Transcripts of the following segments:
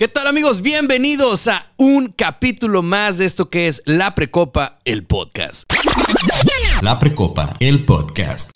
¿Qué tal amigos? Bienvenidos a un capítulo más de esto que es La Precopa, el podcast. La Precopa, el podcast.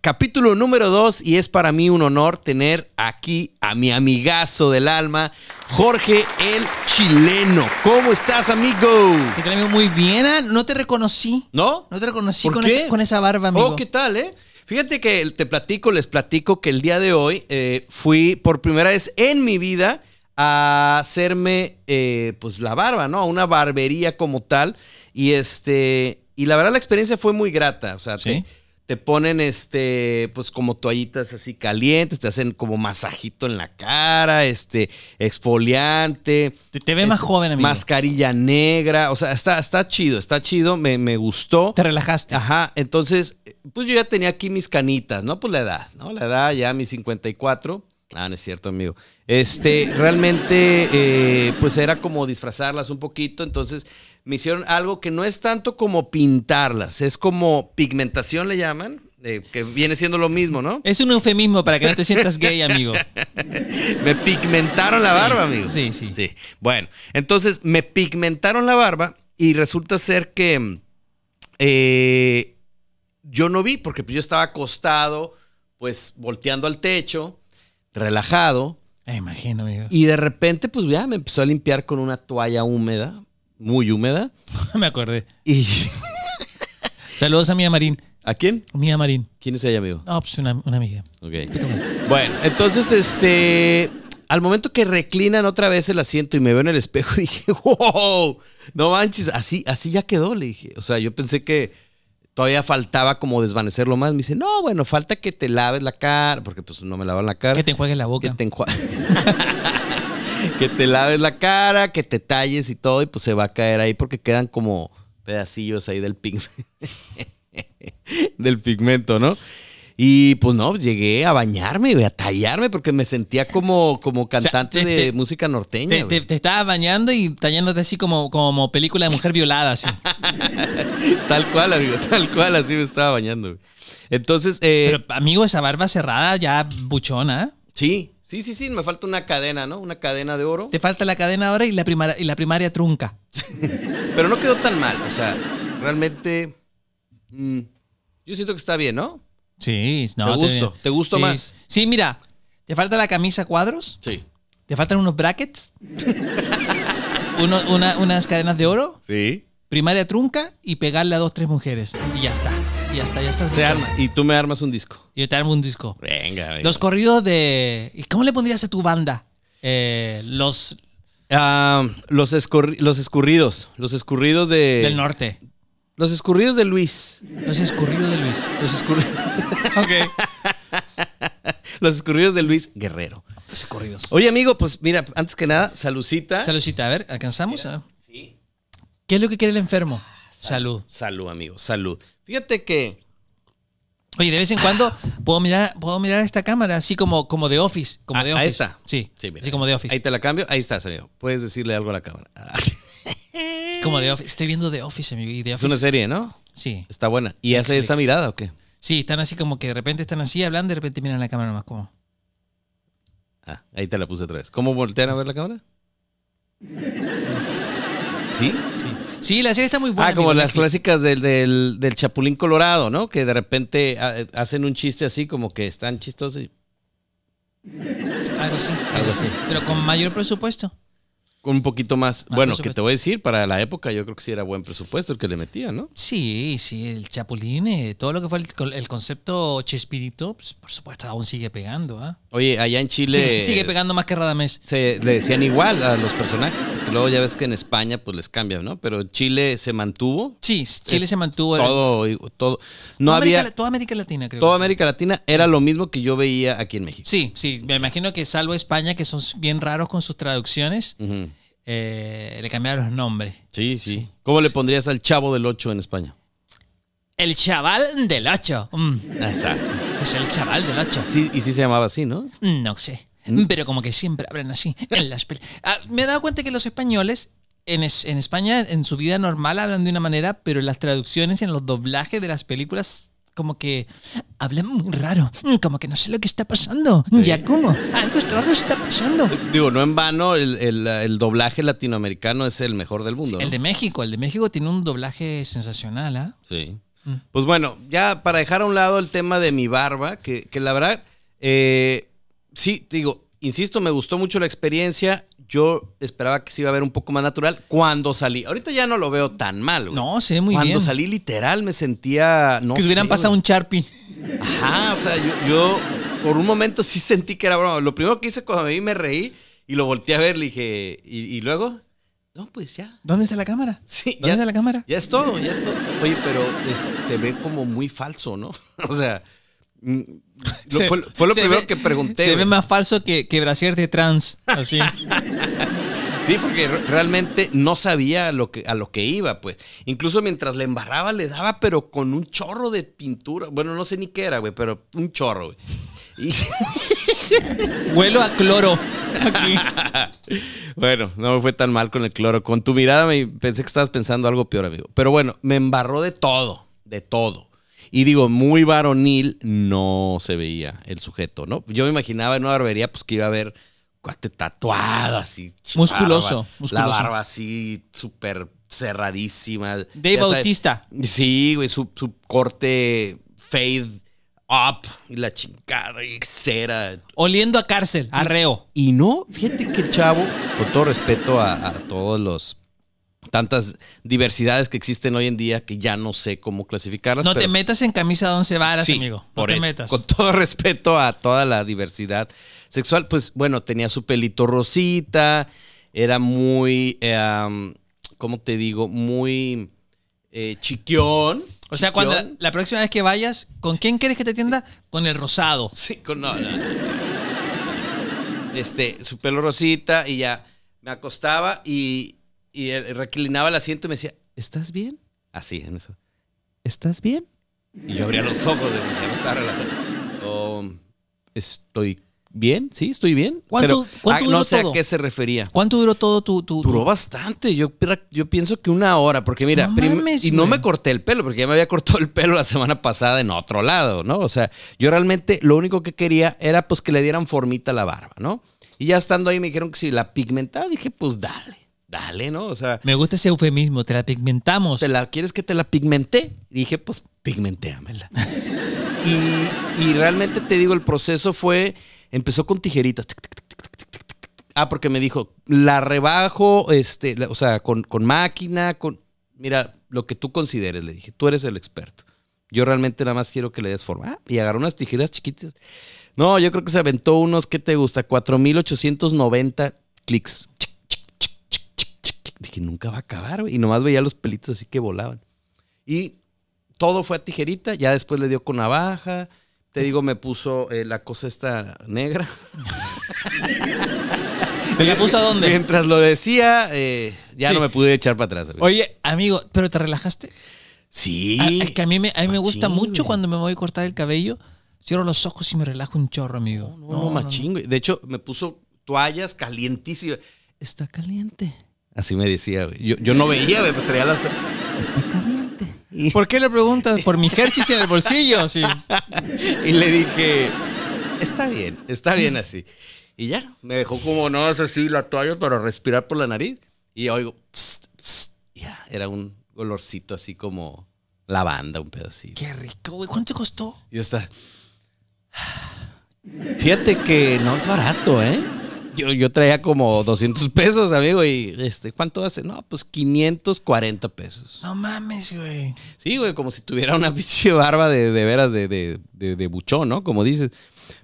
Capítulo número 2 y es para mí un honor tener aquí a mi amigazo del alma, Jorge el Chileno. ¿Cómo estás, amigo? ¿Qué tal, amigo? Muy bien. No te reconocí. ¿No? No te reconocí con, esa barba, amigo. Oh, ¿qué tal, eh? Fíjate que te platico, les platico que el día de hoy eh, fui por primera vez en mi vida a hacerme eh, pues la barba, ¿no? A una barbería como tal. Y este, y la verdad la experiencia fue muy grata, o sea, te, ponen este, pues como toallitas así calientes, te hacen como masajito en la cara, este, exfoliante. Te, ve más este, joven, amigo. Mascarilla negra, o sea, está, está chido, está chido, me, me gustó. Te relajaste. Ajá, entonces, pues yo ya tenía aquí mis canitas, ¿no? Pues la edad, ¿no? La edad ya, mis 54. Ah, no es cierto, amigo. Este, realmente, eh, pues era como disfrazarlas un poquito. Entonces, me hicieron algo que no es tanto como pintarlas, es como pigmentación le llaman. Eh, que viene siendo lo mismo, ¿no? Es un eufemismo para que no te sientas gay, amigo. me pigmentaron la barba, amigo. Sí, sí. Bueno, entonces me pigmentaron la barba y resulta ser que eh, yo no vi, porque yo estaba acostado, pues volteando al techo, relajado, me imagino, amigos. Y de repente, pues ya me empezó a limpiar con una toalla húmeda, muy húmeda. me acordé. Y... Saludos a Mía Marín. ¿A quién? Mía Marín. ¿Quién es ella, amigo? Ah, pues una, amiga. Ok. Bueno, entonces, este. Al momento que reclinan otra vez el asiento y me veo en el espejo, dije, wow, no manches, así, así ya quedó, le dije. O sea, yo pensé que todavía faltaba como desvanecerlo más. Me dice, no, bueno, falta que te laves la cara, porque pues no me lavan la cara. Que te enjuagues la boca. Que te laves la cara, que te talles y todo, y pues se va a caer ahí porque quedan como pedacillos ahí del pigmento. del pigmento, ¿no? Y pues no, llegué a bañarme, a tallarme, porque me sentía como, como cantante de música norteña. Te, estaba bañando y tallándote así como, como película de mujer violada, así. tal cual, amigo, tal cual, así me estaba bañando. Entonces. Eh, Pero, amigo, esa barba cerrada ya buchona. Sí, Sí, sí, sí, me falta una cadena, ¿no? Una cadena de oro. Te falta la cadena ahora y la primaria, y la primaria trunca. Pero no quedó tan mal, o sea, realmente... Mm, yo siento que está bien, ¿no? Sí, no. Te gusto, te, gusto más. Sí, mira, ¿te falta la camisa cuadros? Sí. ¿Te faltan unos brackets? unas cadenas de oro. Sí. Primaria trunca y pegarle a dos, tres mujeres. Y ya está. Y ya está, ya estás. Se arma. Y tú me armas un disco. Yo te armo un disco. Venga, venga. Los corridos de. ¿Y cómo le pondrías a tu banda? Eh, los. Ah, los, los escurridos. Los escurridos de. Del norte. Los escurridos de Luis. Los escurridos de Luis. Los escurridos. ok. Los escurridos de Luis Guerrero. Los escurridos. Oye, amigo, pues mira, antes que nada, saludita, saludita. a ver, ¿alcanzamos? sí. ¿Qué es lo que quiere el enfermo? Salud. Salud, amigo, salud. Fíjate que. Oye, de vez en cuando puedo mirar, puedo mirar esta cámara, así como, como de office. Como ah, de Ahí está. Sí. sí Así como de office. Ahí te la cambio. Ahí está, amigo. Puedes decirle algo a la cámara. Como de Office. Estoy viendo The Office, en mi Es una serie, ¿no? Sí. Está buena. ¿Y hace esa mirada o qué? Sí, están así como que de repente están así hablando de repente miran la cámara nomás. como Ah, ahí te la puse otra vez. ¿Cómo voltean a ver la cámara? ¿Sí? ¿Sí? la serie está muy buena. Ah, como las clásicas del, Chapulín Colorado, ¿no? Que de repente hacen un chiste así, como que están chistosos y... Algo sí. Algo así. Pero con mayor presupuesto un poquito más. Ah, bueno, que te voy a decir, para la época yo creo que sí era buen presupuesto el que le metía, ¿no? Sí, sí, el Chapulín, eh, todo lo que fue el, el concepto Chespirito, pues, por supuesto, aún sigue pegando. ¿ah? Oye, allá en Chile. sigue pegando más que Radamés. Se, le decían igual a los personajes. Luego ya ves que en España pues les cambian, ¿no? Pero Chile se mantuvo. Sí, Chile se mantuvo. Todo, todo. No había. América, toda América Latina, creo. Toda América Latina era lo mismo que yo veía aquí en México. Sí, sí. Me imagino que salvo España, que son bien raros con sus traducciones. Eh, le cambiaron los nombres. Sí, sí, ¿Cómo le pondrías al chavo del Ocho en España? El chaval del Ocho. Mm. Exacto. Es el chaval del Ocho. y sí se llamaba así, ¿no? Mm, no sé. ¿Mm? pero como que siempre hablan así las ah, me he dado cuenta que los españoles en, en, España, en su vida normal, hablan de una manera, pero las traducciones y en los doblajes de las películas, como que hablan muy raro, mm, como que no sé lo que está pasando, ya cómo, algo raro está pasando. Digo, no en vano, el, doblaje latinoamericano es el mejor del mundo. el de México, el de México tiene un doblaje sensacional, ¿ah? Sí. Mm. Pues bueno, ya para dejar a un lado el tema de mi barba, que, que la verdad, eh, sí, digo, insisto, me gustó mucho la experiencia. Yo esperaba que se iba a ver un poco más natural cuando salí. Ahorita ya no lo veo tan mal, No, se ve muy bien. Cuando salí, literal, me sentía. No que hubieran pasado un Sharpie. Ajá, o sea, yo, por un momento sí sentí que era broma. Lo primero que hice cuando me vi, me reí y lo volteé a ver, le dije, ¿y, luego? No, pues ya. ¿Dónde está la cámara? Sí, ¿dónde ya, está la cámara? Ya es todo, ya es todo. Oye, pero este, se ve como muy falso, ¿no? o sea. Mm, fue, lo primero que pregunté. Se ve más falso que, que de trans. Así. sí, porque realmente no sabía a lo, que, a lo que iba, pues. Incluso mientras le embarraba, le daba, pero con un chorro de pintura. Bueno, no sé ni qué era, güey, pero un chorro, güey. Y... Huelo a cloro. bueno, no me fue tan mal con el cloro. Con tu mirada me pensé que estabas pensando algo peor, amigo. Pero bueno, me embarró de todo, de todo. Y digo, muy varonil no se veía el sujeto, ¿no? Yo me imaginaba en una barbería pues que iba a haber cuate tatuado así. Musculoso, La barba así súper cerradísima. Dave Bautista. Sí, güey, su, corte fade up y la chingada y cera. Oliendo a cárcel, arreo. Y, no, fíjate que el chavo, con todo respeto a todos los tantas diversidades que existen hoy en día que ya no sé cómo clasificarlas. No te metas en camisa de once varas, amigo. No te metas. Con todo respeto a toda la diversidad sexual, pues bueno, tenía su pelito rosita, era muy, em, ¿cómo te digo? Muy eh, chiquión. O sea, cuando la, próxima vez que vayas, ¿con quién quieres que te atienda? Con el rosado. Sí, con Este, su pelo rosita y ya me acostaba y y reclinaba el asiento y me decía, ¿estás bien? Así, en eso. ¿Estás bien? Y yo abría los ojos de estoy bien, sí, estoy bien. ¿Cuánto, pero, ah, no sé a qué se refería. ¿Cuánto duró todo tu...? Duró bastante, yo, yo pienso que una hora, porque mira, y no me corté el pelo, porque ya me había cortado el pelo la semana pasada en otro lado, ¿no? O sea, yo realmente lo único que quería era pues que le dieran formita a la barba, ¿no? Y ya estando ahí me dijeron que si la pigmentaba, dije, pues dale dale, ¿no? O sea. Me gusta ese eufemismo, te la pigmentamos. ¿Te la quieres que te la pigmenté? dije, pues pigmentéamela. y, realmente te digo, el proceso fue. Empezó con tijeritas. ah, porque me dijo, la rebajo, este, o sea, con, máquina, con. Mira, lo que tú consideres, le dije, tú eres el experto. Yo realmente nada más quiero que le des forma. Ah, y agarró unas tijeras chiquitas. No, yo creo que se aventó unos, ¿qué te gusta? 4,890 clics que nunca va a acabar, güey. Y nomás veía los pelitos así que volaban. Y todo fue a tijerita, ya después le dio con navaja. Te digo, me puso eh, la cosa esta negra. ¿Te la puso a dónde? Mientras lo decía, eh, ya no me pude echar para atrás. Oye, amigo, ¿pero te relajaste? Sí. es que a mí, me, a mí me gusta mucho cuando me voy a cortar el cabello. Cierro los ojos y me relajo un chorro, amigo. No, no, De hecho, me puso toallas calientísimas. Está caliente. Así me decía, Yo, no veía, pues traía las... Está caliente. ¿Por qué le preguntas por mi Hershey's en el bolsillo? Sí. y le dije, está bien, está bien así. Y ya, me dejó como, no, es así la toalla para respirar por la nariz. Y oigo, psst, psst, ya, era un olorcito así como lavanda, un pedacito Qué rico, güey. ¿Cuánto costó? Y está... Fíjate que no es barato, ¿eh? yo, traía como 200 pesos, amigo, y este, ¿cuánto hace? No, pues 540 pesos. No mames, güey. Sí, güey, como si tuviera una pinche barba de, veras de, buchón, ¿no? Como dices.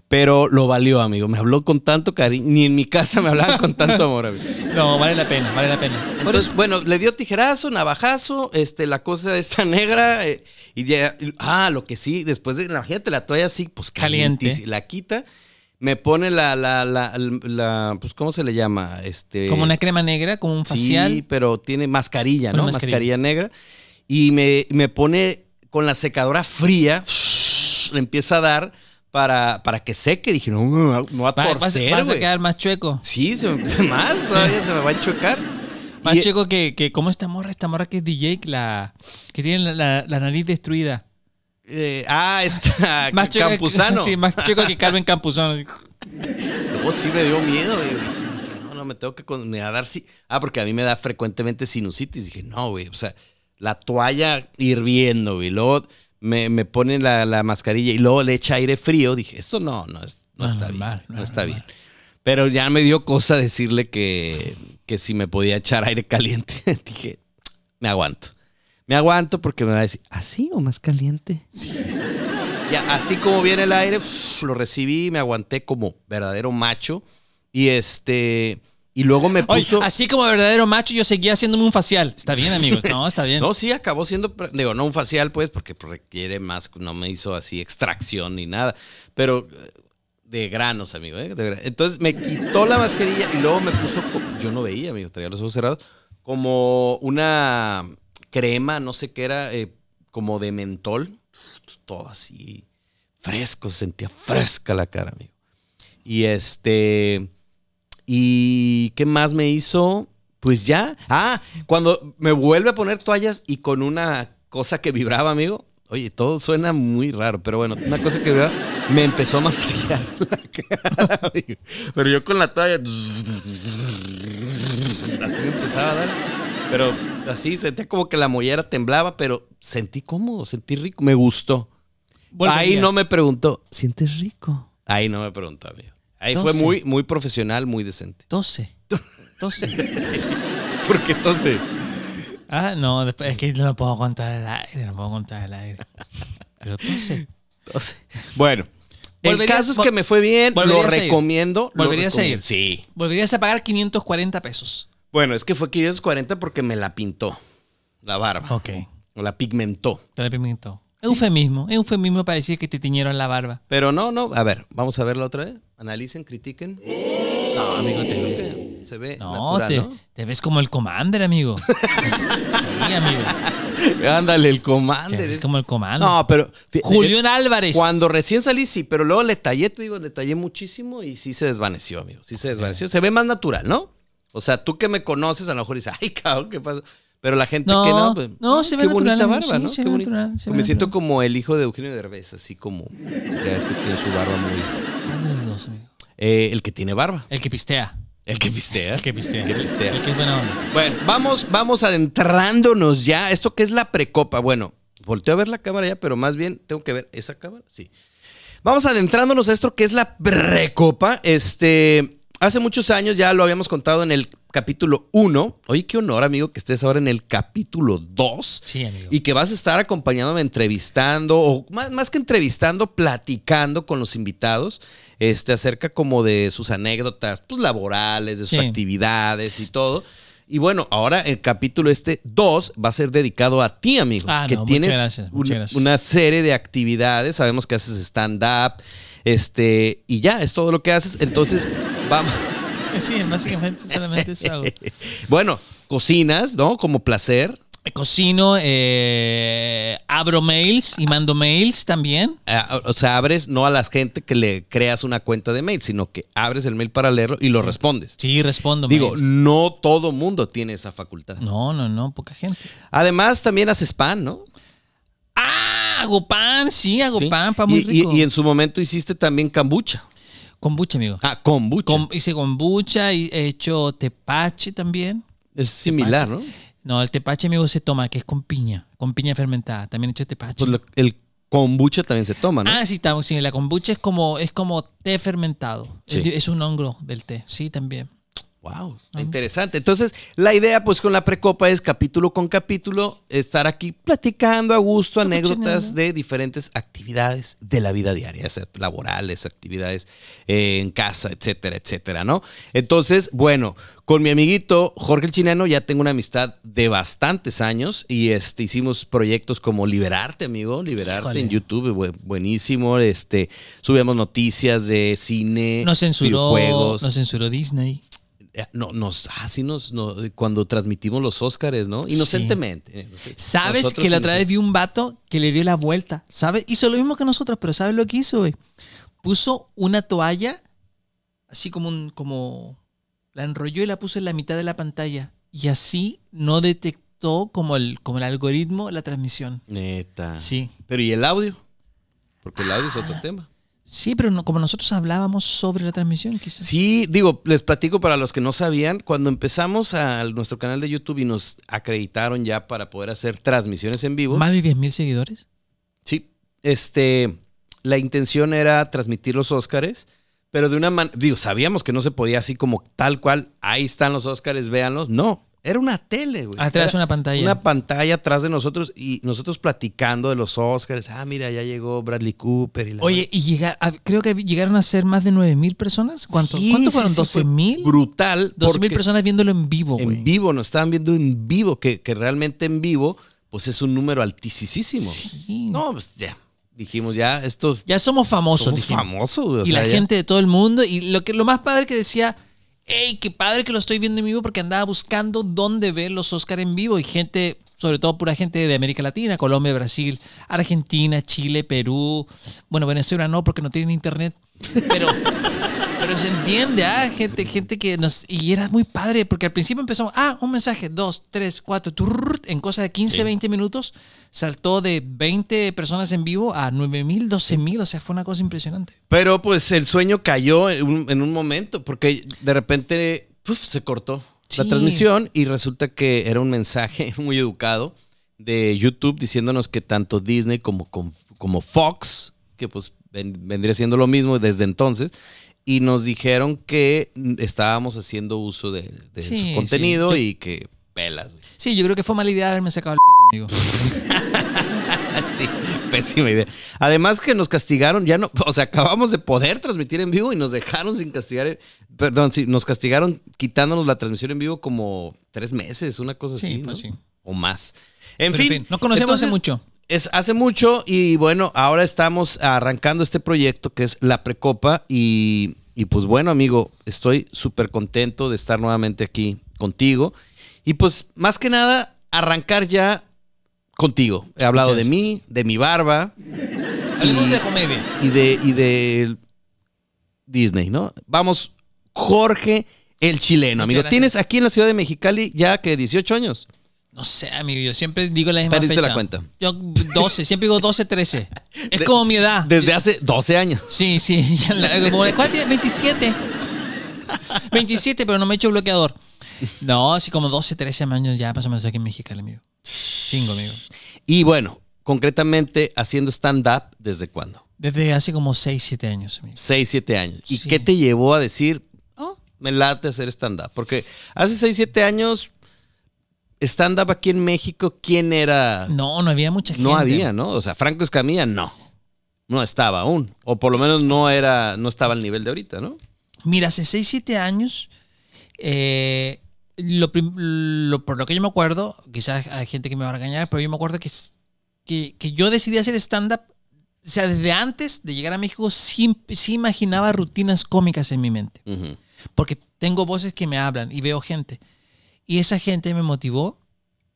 Pero lo valió, amigo. Me habló con tanto cariño. Ni en mi casa me hablaban con tanto amor, amigo. No, vale la pena, vale la pena. Entonces, bueno, le dio tijerazo, navajazo, este, la cosa está negra. Eh, y ya, ah, lo que sí, después de, te la toalla así, pues caliente. caliente. La quita me pone la, la, la, pues, ¿cómo se le llama? Este, como una crema negra, como un facial. Sí, pero tiene mascarilla, ¿no? Mascarilla. negra. Y me, pone con la secadora fría, le empieza a dar para, para que seque. Dije, no, no, va a torcer, vas, a quedar más chueco. Sí, más, todavía se me va a chocar. Más chueco que, que, como esta morra, esta morra que es DJ, la, que tiene la nariz destruida. Eh, ah, está más Campuzano. sí, más chico que Carmen Campuzano. sí me dio miedo, güey. No, no, me tengo que dar sí. Ah, porque a mí me da frecuentemente sinusitis. Dije, no, güey. O sea, la toalla hirviendo, güey. Luego me, me ponen la, mascarilla y luego le echa aire frío. Dije, esto no, no, es, no, está mal, No, está bien. Pero ya me dio cosa decirle que, que si me podía echar aire caliente. Dije, me aguanto. Me aguanto porque me va a decir, ¿así o más caliente? Sí. Ya, así como viene el aire, lo recibí, me aguanté como verdadero macho. Y este. Y luego me puso. así como verdadero macho, yo seguía haciéndome un facial. Está bien, amigos. No, está bien. no, sí, acabó siendo. Digo, no un facial, pues, porque requiere más. No me hizo así extracción ni nada. Pero eh, de granos, amigo. ¿eh? entonces me quitó la mascarilla y luego me puso. Yo no veía, amigos. Traía los ojos cerrados. Como una crema, no sé qué era, eh, como de mentol. Pues, todo así fresco, se sentía fresca la cara, amigo. Y este. ¿Y qué más me hizo? Pues ya. Ah, cuando me vuelve a poner toallas y con una cosa que vibraba, amigo. Oye, todo suena muy raro, pero bueno, una cosa que vibraba, me empezó a masajear la cara, amigo. Pero yo con la toalla. Así me empezaba a dar. Pero así sentía como que la mollera temblaba, pero sentí cómodo, sentí rico, me gustó. Ahí no me preguntó, ¿sientes rico? Ahí no me preguntó, amigo. Ahí fue muy, muy profesional, muy decente. 12. 12. ¿Por qué entonces? Ah, no, es que no puedo contar el aire, no puedo contar el aire. Pero 12. 12. Bueno. El caso es que me fue bien, lo recomiendo. ¿Volverías a ir? Sí. ¿Volverías a pagar 540 pesos? Bueno, es que fue 540 porque me la pintó la barba. Ok. O la pigmentó. Te la pigmentó. Eufemismo, eufemismo para decir que te tiñeron la barba. Pero no, no, a ver, vamos a verlo otra vez. Analicen, critiquen. No, amigo, te ves. Se ve. natural, te, ves como el commander, amigo. sí, amigo. Ándale, el commander. ves como el commander. No, pero. Julián Álvarez. Cuando recién salí, sí, pero luego le tallé, te digo, le tallé muchísimo y sí se desvaneció, amigo. Sí se desvaneció. Se ve más natural, ¿no? O sea, tú que me conoces, a lo mejor dices, ay, cabrón, ¿qué pasa? Pero la gente que no, pues, no, ah, se ve qué natural, barba, sí, ¿no? Se ve natural, me siento como el hijo de Eugenio Derbez, así como, ya es que tiene su barba muy... ¿Cuál de los dos, amigo? Eh, el que tiene barba. El que pistea. El que pistea. El que pistea. El que, pistea. El que es buena onda. Bueno, vamos, vamos adentrándonos ya. Esto que es la precopa. Bueno, volteo a ver la cámara ya, pero más bien tengo que ver esa cámara. Sí. Vamos adentrándonos a esto que es la precopa. Este. Hace muchos años ya lo habíamos contado en el capítulo 1. Oye, qué honor, amigo, que estés ahora en el capítulo 2. Sí, amigo. Y que vas a estar acompañándome entrevistando, o más, más, que entrevistando, platicando con los invitados este, acerca como de sus anécdotas pues, laborales, de sus actividades y todo. Y bueno, ahora el capítulo este 2 va a ser dedicado a ti, amigo. Ah, que tienes Una, una serie de actividades. Sabemos que haces stand-up. Este, y ya, es todo lo que haces. Entonces. Vamos. Sí, básicamente solamente eso Bueno, cocinas, ¿no? Como placer. Cocino, eh, abro mails y mando mails también. Ah, o sea, abres no a la gente que le creas una cuenta de mail, sino que abres el mail para leerlo y lo respondes. Sí, respondo. Digo, no todo mundo tiene esa facultad. No, no, no, poca gente. Además, también haces pan, ¿no? ¡Ah! Hago pan, sí, hago pan, pan muy rico. y en su momento hiciste también cambucha. Kombucha, amigo. Ah, kombucha. Com, hice kombucha y he hecho tepache también. Es similar, ¿no? No, el tepache, amigo, se toma, que es con piña, con piña fermentada. También he hecho tepache. Pues el kombucha también se toma, ¿no? Ah, sí, estamos. Sí, la kombucha es como, es como té fermentado. Es, es un hongo del té, sí, también. Wow, interesante. Entonces, la idea, pues, con la precopa es capítulo con capítulo, estar aquí platicando a gusto anécdotas de diferentes actividades de la vida diaria, laborales, actividades eh, en casa, etcétera, etcétera, ¿no? Entonces, bueno, con mi amiguito Jorge el Chineno ya tengo una amistad de bastantes años y este, hicimos proyectos como Liberarte, amigo, Liberarte en YouTube, buenísimo. Este, subíamos noticias de cine, nos juegos... videojuegos. Nos censuró Disney. Eh, no, nos, así ah, nos, cuando transmitimos los Óscares, ¿no? Inocentemente. Eh, Sabes que la otra vez vi un vato que le dio la vuelta, ¿sabes? Hizo lo mismo que nosotros, pero ¿sabes lo que hizo, Puso una toalla, así como un, como, la enrolló y la puso en la mitad de la pantalla. Y así no detectó como el, como el algoritmo la transmisión. Neta. Sí. Pero ¿y el audio? Porque el audio es otro ah. tema. Sí, pero como nosotros hablábamos sobre la transmisión, quizás. Sí, digo, les platico para los que no sabían, cuando empezamos a nuestro canal de YouTube y nos acreditaron ya para poder hacer transmisiones en vivo. ¿Más de mil seguidores? Sí, este, la intención era transmitir los Óscares, pero de una manera, digo, sabíamos que no se podía así como tal cual, ahí están los Óscares, véanlos, no. Era una tele, güey. Ah, atrás de una pantalla. Una pantalla atrás de nosotros y nosotros platicando de los Oscars. Ah, mira, ya llegó Bradley Cooper. Y la Oye, y creo que llegaron a ser más de 9 mil personas. ¿Cuántos fueron? ¿12 mil? brutal. 12 mil personas viéndolo en vivo, güey. En vivo, nos estaban viendo en vivo, que, realmente en vivo, pues es un número altísimo. No, pues ya. dijimos ya esto ya somos famosos somos famosos güey, y la gente de todo el mundo y lo que lo más padre que decía Ey, qué padre que lo estoy viendo en vivo porque andaba buscando dónde ver los Oscar en vivo y gente, sobre todo pura gente de América Latina, Colombia, Brasil, Argentina, Chile, Perú, bueno, Venezuela no porque no tienen internet, pero pero se entiende, ¿ah? Gente, gente que nos. Y era muy padre, porque al principio empezamos, ah, un mensaje, dos, tres, cuatro, en cosa de 15, 20 minutos, saltó de 20 personas en vivo a 9 mil, 12 mil, o sea, fue una cosa impresionante. Pero pues el sueño cayó en un, momento, porque de repente se cortó la transmisión y resulta que era un mensaje muy educado de YouTube diciéndonos que tanto Disney como, como Fox, que pues vendría siendo lo mismo desde entonces, y nos dijeron que estábamos haciendo uso de, su contenido y que pelas. Sí, yo creo que fue mala idea haberme sacado el pito, amigo. sí, pésima idea. Además que nos castigaron, ya no, o sea, acabamos de poder transmitir en vivo y nos dejaron sin castigar, perdón, sí, nos castigaron quitándonos la transmisión en vivo como tres meses, una cosa así, pues ¿no? o más. En fin, no conocemos hace mucho. Es hace mucho y bueno, ahora estamos arrancando este proyecto que es la Precopa y y pues bueno, amigo, estoy súper contento de estar nuevamente aquí contigo. Y pues más que nada, arrancar ya contigo. He hablado de mí, de mi barba. de Y de, y de Disney, ¿no? Vamos, Jorge el chileno, amigo. Tienes aquí en la ciudad de Mexicali ya que 18 años. No sé, amigo, yo siempre digo la misma fecha. la cuenta. Yo 12, siempre digo 12, 13. Es como mi edad. Desde hace 12 años. Sí, sí. 27. 27, pero no me he hecho bloqueador. No, así como 12, 13 años ya pasamos aquí en México, amigo. Chingo, amigo. Y bueno, concretamente haciendo stand-up, ¿desde cuándo? Desde hace como 6, 7 años, amigo. 6, 7 años. ¿Y qué te llevó a decir, oh, me late hacer stand-up? Porque hace 6, 7 años stand-up aquí en México, ¿quién era? No, no había mucha gente. No había, ¿no? O sea, Franco Escamilla, no. No estaba aún. O por lo menos no era, no estaba al nivel de ahorita, ¿no? Mira, hace 6, 7 años, eh, por lo que yo me acuerdo, quizás hay gente que me va a regañar, pero yo me acuerdo que, que, yo decidí hacer stand-up o sea, desde antes de llegar a México sí, imaginaba rutinas cómicas en mi mente. Porque tengo voces que me hablan y veo gente. Y esa gente me motivó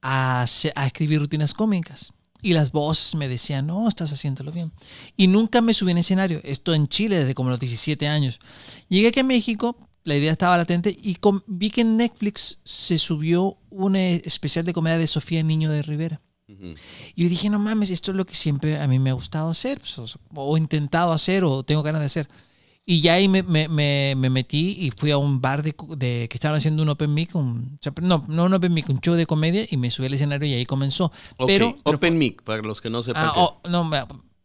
a, escribir rutinas cómicas. Y las voces me decían, no, estás haciéndolo bien. Y nunca me subí en escenario. Esto en Chile desde como los 17 años. Llegué aquí a México, la idea estaba latente y vi que en Netflix se subió un eh, especial de comedia de Sofía Niño de Rivera. Y yo dije, no mames, esto es lo que siempre a mí me ha gustado hacer, pues, o, he intentado hacer, o tengo ganas de hacer. Y ya ahí me, me, me, metí y fui a un bar de, que estaban haciendo un open mic, no, no un open mic, un show de comedia y me subí al escenario y ahí comenzó. Pero, open mic, para los que no sepan. Ah, no,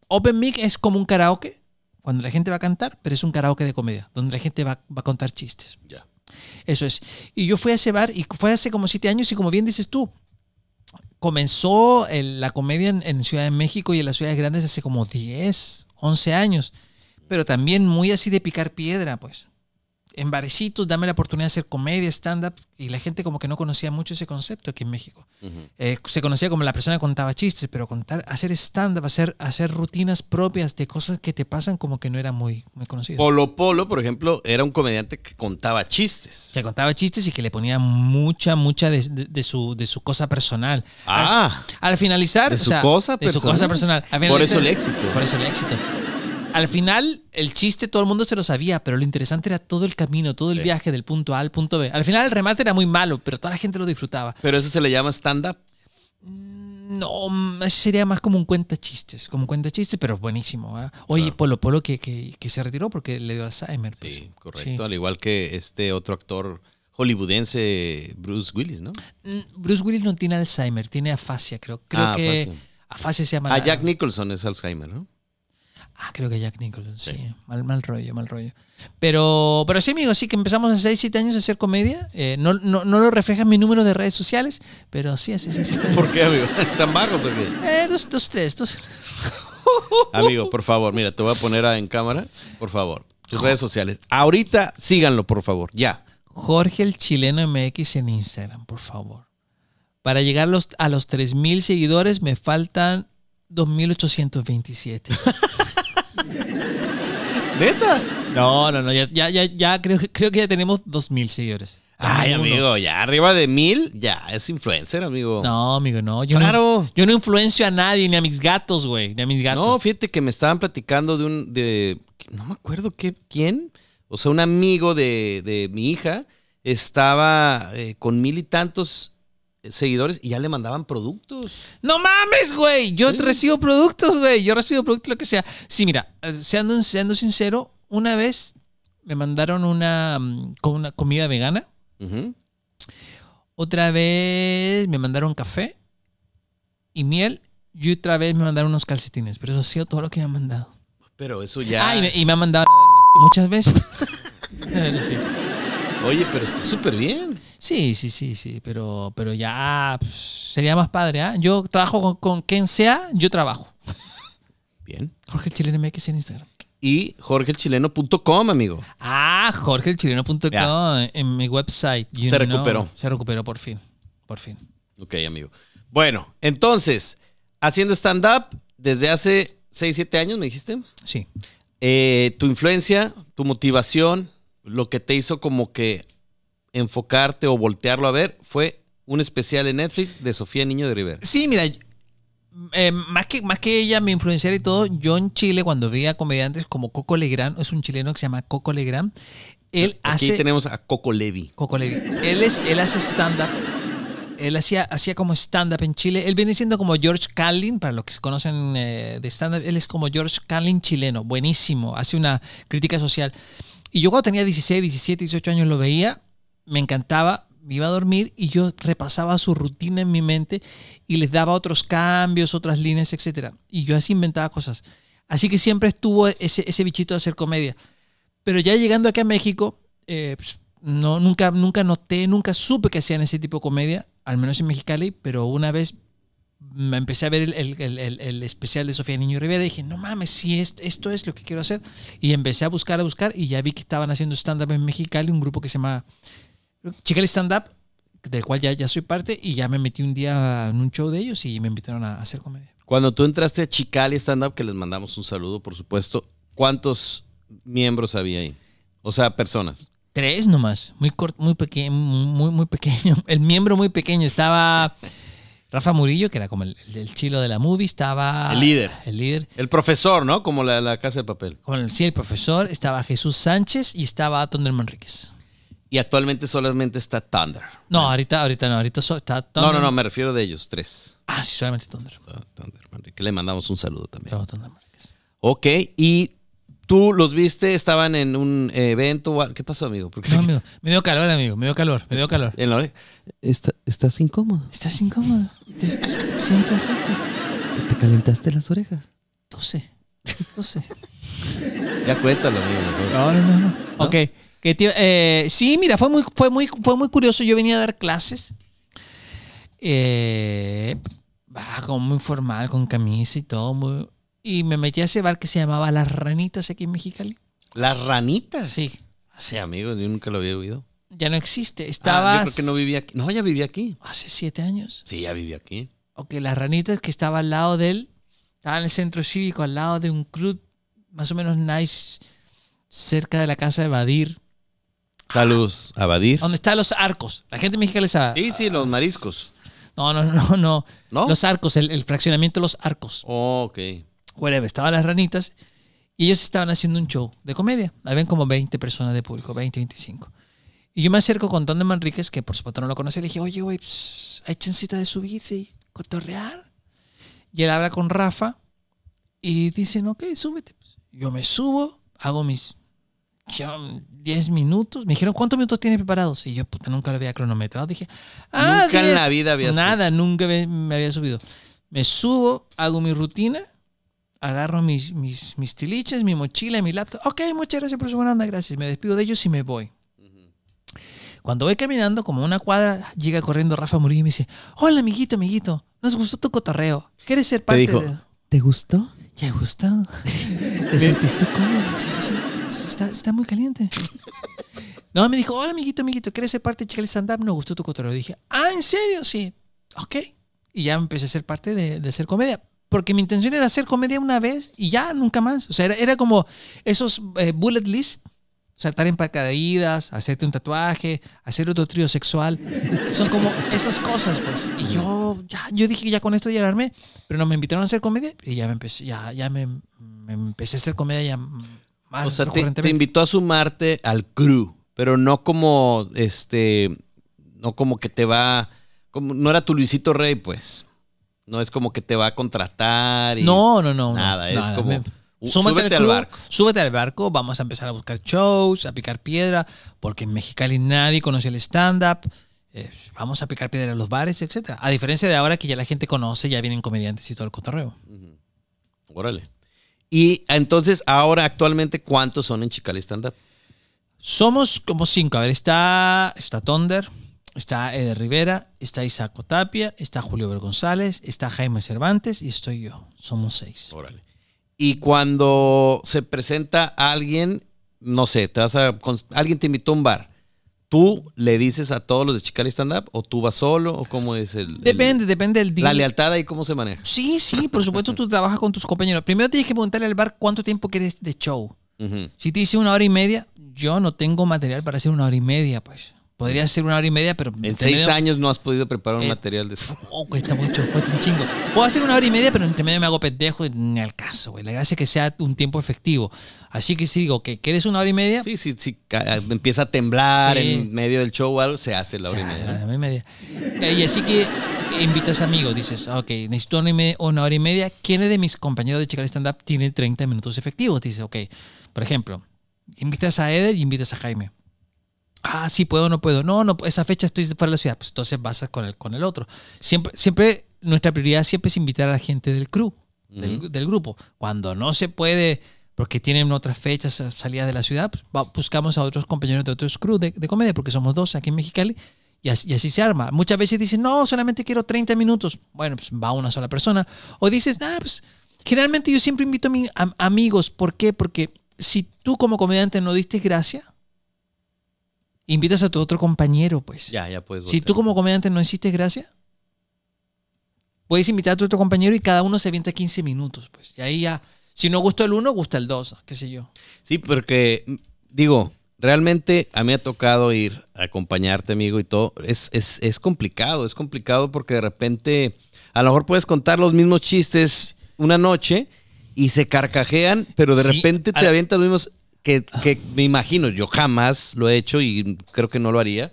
open mic es como un karaoke, cuando la gente va a cantar, pero es un karaoke de comedia, donde la gente va, a contar chistes. Ya. Eso es. Y yo fui a ese bar y fue hace como siete años y como bien dices tú, comenzó la comedia en, en, Ciudad de México y en las ciudades grandes hace como 10, 11 años pero también muy así de picar piedra, pues. En barecitos, dame la oportunidad de hacer comedia, stand-up, y la gente como que no conocía mucho ese concepto aquí en México. Eh, se conocía como la persona que contaba chistes, pero contar, hacer stand-up, hacer, hacer rutinas propias de cosas que te pasan como que no era muy, conocido. Polo Polo, por ejemplo, era un comediante que contaba chistes. Que contaba chistes y que le ponía mucha, mucha de, su, de su cosa personal. Ah. Al, finalizar... De su cosa personal. su cosa personal. por eso el éxito. Por eso el éxito al final, el chiste todo el mundo se lo sabía, pero lo interesante era todo el camino, todo el viaje del punto A al punto B. Al final, el remate era muy malo, pero toda la gente lo disfrutaba. ¿Pero eso se le llama stand-up? Mm, no, mm, sería más como un cuenta chistes, como un cuenta chistes, pero buenísimo. ¿ah? Oye, Polo Polo que, se retiró porque le dio Alzheimer. Pues. Sí, correcto. Al igual que este otro actor hollywoodense, Bruce Willis, ¿no? Mm, Bruce Willis no tiene Alzheimer, tiene afasia, creo. Creo ah, que afasia. afasia. se llama. Ah, A Jack Nicholson es Alzheimer, ¿no? Ah, creo que Jack Nicholson, sí. Mal, mal rollo, mal rollo. Pero, pero sí, amigo, sí que empezamos hace 6, 7 años a hacer comedia. Eh, no, no, no, lo refleja mi número de redes sociales, pero sí sí, sí. ¿Por qué, amigo? ¿Están bajos o qué? Eh, dos, dos, tres, dos. Amigo, por favor, mira, te voy a poner en cámara, por favor. Tus redes sociales. Ahorita síganlo, por favor, ya. Jorge el Chileno MX en Instagram, por favor. Para llegar los, a los 3.000 seguidores me faltan 2.827. ¿Neta? No, no, no. Ya, ya, ya, creo, que ya tenemos mil señores. Ay, amigo, ya arriba de mil, ya es influencer, amigo. No, amigo, no. Yo claro. yo no influencio a nadie, ni a mis gatos, güey, ni a mis gatos. No, fíjate que me estaban platicando de un. de No me acuerdo qué, quién. O sea, un amigo de, mi hija estaba eh, con mil y tantos seguidores y ya le mandaban productos. No mames, güey. Yo recibo productos, güey. Yo recibo productos, lo que sea. Sí, mira, eh, siendo, siendo sincero, una vez me mandaron una, mm, una comida vegana. Otra vez me mandaron café y miel. Y otra vez me mandaron unos calcetines. Pero eso ha sido todo lo que me han mandado. Pero eso ya. Ah, y me, han mandado la verga. Muchas veces. sí. Oye, pero está súper bien. Sí, sí, sí, sí, pero, pero ya pues, sería más padre. ¿ah? Yo trabajo con, quien sea, yo trabajo. Bien. Jorge el Chileno MX en Instagram. Y jorgechileno.com amigo. Ah, jorgechileno.com en mi website. Se recuperó. se recuperó por fin, por fin. Ok, amigo. Bueno, entonces, haciendo stand-up desde hace 6, 7 años, me dijiste. Sí. Eh, tu influencia, tu motivación, lo que te hizo como que enfocarte o voltearlo a ver fue un especial en Netflix de Sofía Niño de Rivera. Sí, mira, eh, más, que, más que ella me influenciara y todo, yo en Chile, cuando vi a comediantes como Coco Legrand, es un chileno que se llama Coco Legrand, él Aquí tenemos a Coco Levi. Coco Levi. Él, es, él hace stand-up. Él hacía, hacía como stand-up en Chile. Él viene siendo como George Carlin, para los que se conocen eh, de stand-up. Él es como George Carlin chileno, buenísimo. Hace una crítica social. Y yo cuando tenía 16, 17, 18 años lo veía, me encantaba, me iba a dormir y yo repasaba su rutina en mi mente y les daba otros cambios, otras líneas, etc. Y yo así inventaba cosas. Así que siempre estuvo ese, bichito de hacer comedia. Pero ya llegando acá a México, eh, pues, no, nunca, nunca noté, nunca supe que hacían ese tipo de comedia, al menos en Mexicali, pero una vez me empecé a ver el, especial de Sofía Niño Rivera y dije, no mames, si esto, es lo que quiero hacer. Y empecé a buscar, a buscar y ya vi que estaban haciendo stand-up en Mexicali, un grupo que se llama Chicali Stand Up, del cual ya, ya soy parte y ya me metí un día en un show de ellos y me invitaron a hacer comedia. Cuando tú entraste a Chicali Stand Up, que les mandamos un saludo, por supuesto, ¿cuántos miembros había ahí? O sea, personas. Tres nomás, muy corto, muy pequeño, muy, muy pequeño. El miembro muy pequeño estaba... Rafa Murillo, que era como el, chilo de la movie, estaba... El líder. El líder. El profesor, ¿no? Como la, la Casa de Papel. Como sí, el profesor. Estaba Jesús Sánchez y estaba Thunder Manríquez. Y actualmente solamente está Thunder. No, ahorita, ahorita no, ahorita está Thunder. No, no, no, me refiero de ellos, tres. Ah, sí, solamente Thunder. Ah, Thunder Manrique. Le mandamos un saludo también. Thunder Ok, y Tú los viste, estaban en un eh, evento. ¿Qué pasó, amigo? Me dio calor, amigo. Me dio calor. Me dio calor. estás incómodo. Estás incómodo. ¿Te, ¿Te calentaste las orejas? No sé. ya cuéntalo, amigo. No, no, no. Ok. Eh, sí, mira, fue muy, fue, muy, fue muy curioso. Yo venía a dar clases. Eh, ah, como muy formal, con camisa y todo, muy, y me metí a ese bar que se llamaba Las Ranitas aquí en Mexicali. ¿Las Ranitas? Sí. Sí, amigo, yo nunca lo había oído. Ya no existe. Ah, estaba. que no vivía aquí. No, ya vivía aquí. Hace siete años. Sí, ya vivía aquí. Ok, Las Ranitas que estaba al lado de él, estaba en el centro cívico, al lado de un club más o menos nice, cerca de la casa de Badir. Saludos a Badir. ¿Dónde están los arcos. La gente mexicana les sabe. Sí, sí, los mariscos. No, no, no, no. ¿No? Los arcos, el, fraccionamiento de los arcos. Oh, ok whatever, estaban las ranitas y ellos estaban haciendo un show de comedia. Habían como 20 personas de público, 20, 25. Y yo me acerco con Don de Manriquez que por supuesto no lo conocía le dije, oye, güey, pues, hay chancita de subirse y cotorrear. Y él habla con Rafa y dicen, ok, súbete. Yo me subo, hago mis 10 minutos. Me dijeron, ¿cuántos minutos tienes preparados? Y yo, nunca lo había cronometrado. Dije, ah, nunca en la vida había Nada, nunca me había subido. Me subo, hago mi rutina agarro mis, mis, tiliches, mi mochila, y mi laptop. Ok, muchas gracias por su buena onda, gracias. Me despido de ellos y me voy. Cuando voy caminando como una cuadra, llega corriendo Rafa Murillo y me dice, hola amiguito, amiguito, nos gustó tu cotorreo. ¿Quieres ser parte Te dijo, ¿Te gustó? ¿Te gustó? ¿Te sentiste cómodo? Está, está, muy caliente. No, me dijo, hola amiguito, amiguito, ¿quieres ser parte de Chicali Stand Up? Nos gustó tu cotorreo. Dije, ah, ¿en serio? Sí. Ok. Y ya empecé a ser parte de, de hacer comedia porque mi intención era hacer comedia una vez y ya, nunca más. O sea, era, como esos eh, bullet list, saltar en paracaídas, hacerte un tatuaje, hacer otro trío sexual. Son como esas cosas, pues. Y yo, ya, yo dije que ya con esto armé. pero no me invitaron a hacer comedia y ya me empecé, ya, ya me, empecé a hacer comedia ya más O sea, te, te, invitó a sumarte al crew, pero no como este, no como que te va, como no era tu Luisito Rey, pues. No es como que te va a contratar y no, no, no. Nada, es como... Súbete, al, barco. Súbete al barco, vamos a empezar a buscar shows, a picar piedra, porque en Mexicali nadie conoce el stand-up. Eh, vamos a picar piedra en los bares, etc. A diferencia de ahora que ya la gente conoce, ya vienen comediantes y todo el cotorreo. Órale. Y entonces, ahora, actualmente, ¿cuántos son en Chicali stand-up? Somos como cinco. A ver, está, está Thunder, Está Eder Rivera, está Isaac Tapia, está Julio Vergonzález, está Jaime Cervantes y estoy yo. Somos seis. Órale. Y cuando se presenta alguien, no sé, te vas a, alguien te invitó a un bar. ¿Tú le dices a todos los de Chicali Stand Up o tú vas solo o cómo es el... Depende, depende del día. La lealtad ahí cómo se maneja. Sí, sí, por supuesto tú trabajas con tus compañeros. Primero tienes que preguntarle al bar cuánto tiempo quieres de show. Si te dice una hora y media, yo no tengo material para hacer una hora y media, pues. Podría ser una hora y media, pero... En seis años no has podido preparar un eh, material de eso. Oh, cuesta mucho, cuesta un chingo. Puedo hacer una hora y media, pero entre medio me hago pendejo ni al caso, güey. La gracia es que sea un tiempo efectivo. Así que si digo que quieres una hora y media... Sí, sí, sí. Ah, empieza a temblar en medio del show o algo, se hace la hora y media. hora y media. Eh, y así que invitas amigos, dices, ah, ok, necesito una, hora y media. ¿Quién de mis compañeros de Chicago Stand Up tiene 30 minutos efectivos? Dices, ok, por ejemplo, invitas a Eder y invitas a Jaime ah, sí puedo, no puedo. No, no, esa fecha estoy fuera de la ciudad. Pues entonces vas con el, con el otro. Siempre, siempre, nuestra prioridad siempre es invitar a la gente del crew, del, grupo. Cuando no se puede, porque tienen otras fechas, salidas de la ciudad, pues, buscamos a otros compañeros de otros crew de, comedia, porque somos dos aquí en Mexicali. Y así, y así, se arma. Muchas veces dicen, no, solamente quiero 30 minutos. Bueno, pues va una sola persona. O dices, nada, ah, pues generalmente yo siempre invito a, mis amigos. ¿Por qué? Porque si tú como comediante no diste gracia, Invitas a tu otro compañero, pues. Ya, ya puedes. Si tú como comediante no hiciste gracia, puedes invitar a tu otro compañero y cada uno se avienta 15 minutos, pues. Y ahí ya, si no gusta el uno, gusta el dos, qué sé yo. Sí, porque, digo, realmente a mí ha tocado ir a acompañarte, amigo, y todo. Es, es, complicado, es complicado porque de repente, a lo mejor puedes contar los mismos chistes una noche y se carcajean, pero de repente te avientan los mismos que, me imagino, yo jamás lo he hecho y creo que no lo haría.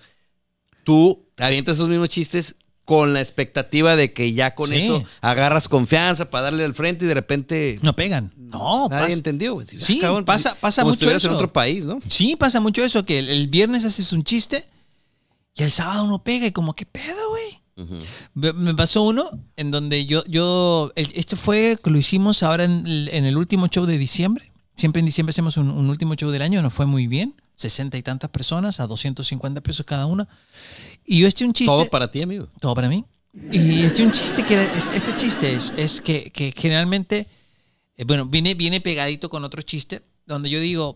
Tú avientas esos mismos chistes con la expectativa de que ya con eso agarras confianza para darle al frente y de repente no pegan. No, nadie entendió. Sí, pasa mucho eso. en otro país, ¿no? Sí, pasa mucho eso que el, viernes haces un chiste y el sábado no pega y como qué pedo, güey. Me pasó uno en donde yo, yo, esto fue que lo hicimos ahora en, en el último show de diciembre. Siempre en diciembre hacemos un, último show del año, nos fue muy bien. 60 y tantas personas a 250 pesos cada una. Y yo este un chiste. Todo para ti, amigo. Todo para mí. Y este un chiste que este chiste es, que, generalmente, eh, bueno, viene, viene pegadito con otro chiste, donde yo digo,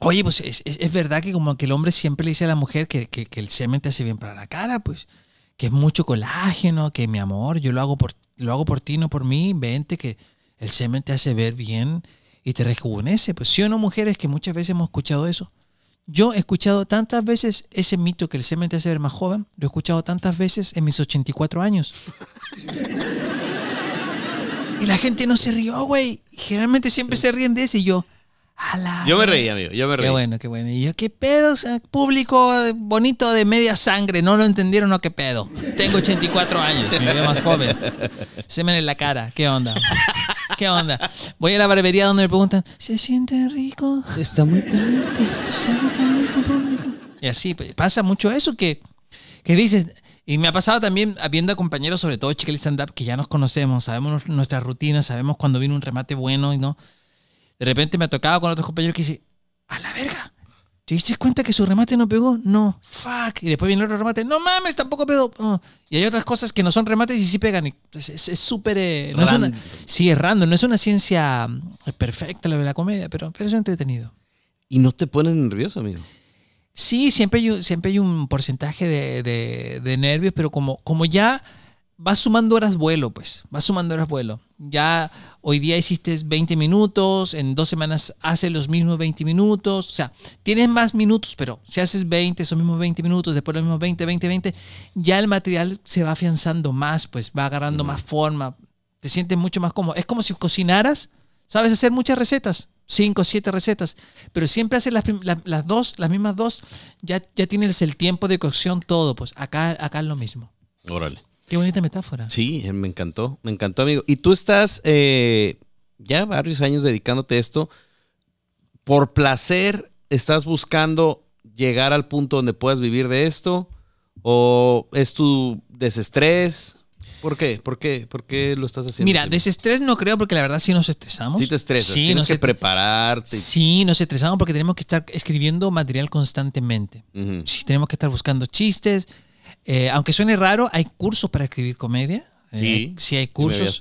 oye, pues es, verdad que como que el hombre siempre le dice a la mujer que, que, el semen te hace bien para la cara, pues, que es mucho colágeno, que mi amor, yo lo hago por, lo hago por ti, no por mí, vente, que el semen te hace ver bien y te rejuvenece. Pues sí o no, mujeres, que muchas veces hemos escuchado eso. Yo he escuchado tantas veces ese mito que el semen te hace ver más joven, lo he escuchado tantas veces en mis 84 años. y la gente no se rió, güey. Generalmente siempre se ríen de ese y yo... Ala, yo me reí, amigo, yo me reí. Qué bueno, qué bueno. Y yo, qué pedo, público bonito de media sangre, no lo entendieron, no, qué pedo. Tengo 84 años, me veo más joven. Semen en la cara, qué onda. ¿Qué onda? Voy a la barbería donde me preguntan, ¿se siente rico? Está muy caliente. Está muy caliente, público. Y así, pues, pasa mucho eso que, que dices, y me ha pasado también habiendo compañeros, sobre todo Chiquel Stand Up, que ya nos conocemos, sabemos nuestras rutinas, sabemos cuando viene un remate bueno y no. De repente me ha tocado con otros compañeros que dice, a la verga, ¿Te diste cuenta que su remate no pegó? No. Fuck. Y después viene el otro remate. No mames, tampoco pegó. Ah. Y hay otras cosas que no son remates y sí pegan. Es súper... Eh, sí, es No es una ciencia mm, perfecta la de la comedia, pero, pero es entretenido. ¿Y no te pones nervioso, amigo? Sí, siempre hay, siempre hay un porcentaje de, nervios, pero como, como ya vas sumando horas vuelo, pues, va sumando horas vuelo ya hoy día hiciste 20 minutos, en dos semanas haces los mismos 20 minutos, o sea, tienes más minutos, pero si haces 20, esos mismos 20 minutos, después los mismos 20, 20, 20, ya el material se va afianzando más, pues va agarrando más forma, te sientes mucho más cómodo. Es como si cocinaras, sabes hacer muchas recetas, 5, 7 recetas, pero siempre haces las, dos, las mismas dos, ya, ya tienes el tiempo de cocción todo, pues acá, acá es lo mismo. Órale. Qué bonita metáfora. Sí, eh, me encantó, me encantó, amigo. Y tú estás eh, ya varios años dedicándote a esto. ¿Por placer estás buscando llegar al punto donde puedas vivir de esto? ¿O es tu desestrés? ¿Por qué? ¿Por qué? ¿Por qué lo estás haciendo? Mira, desestrés no creo porque la verdad sí nos estresamos. Sí te estresas, sí, tienes que prepararte. Sí, nos estresamos porque tenemos que estar escribiendo material constantemente. Sí, tenemos que estar buscando chistes, eh, aunque suene raro, hay cursos para escribir comedia. Eh, sí, hay cursos.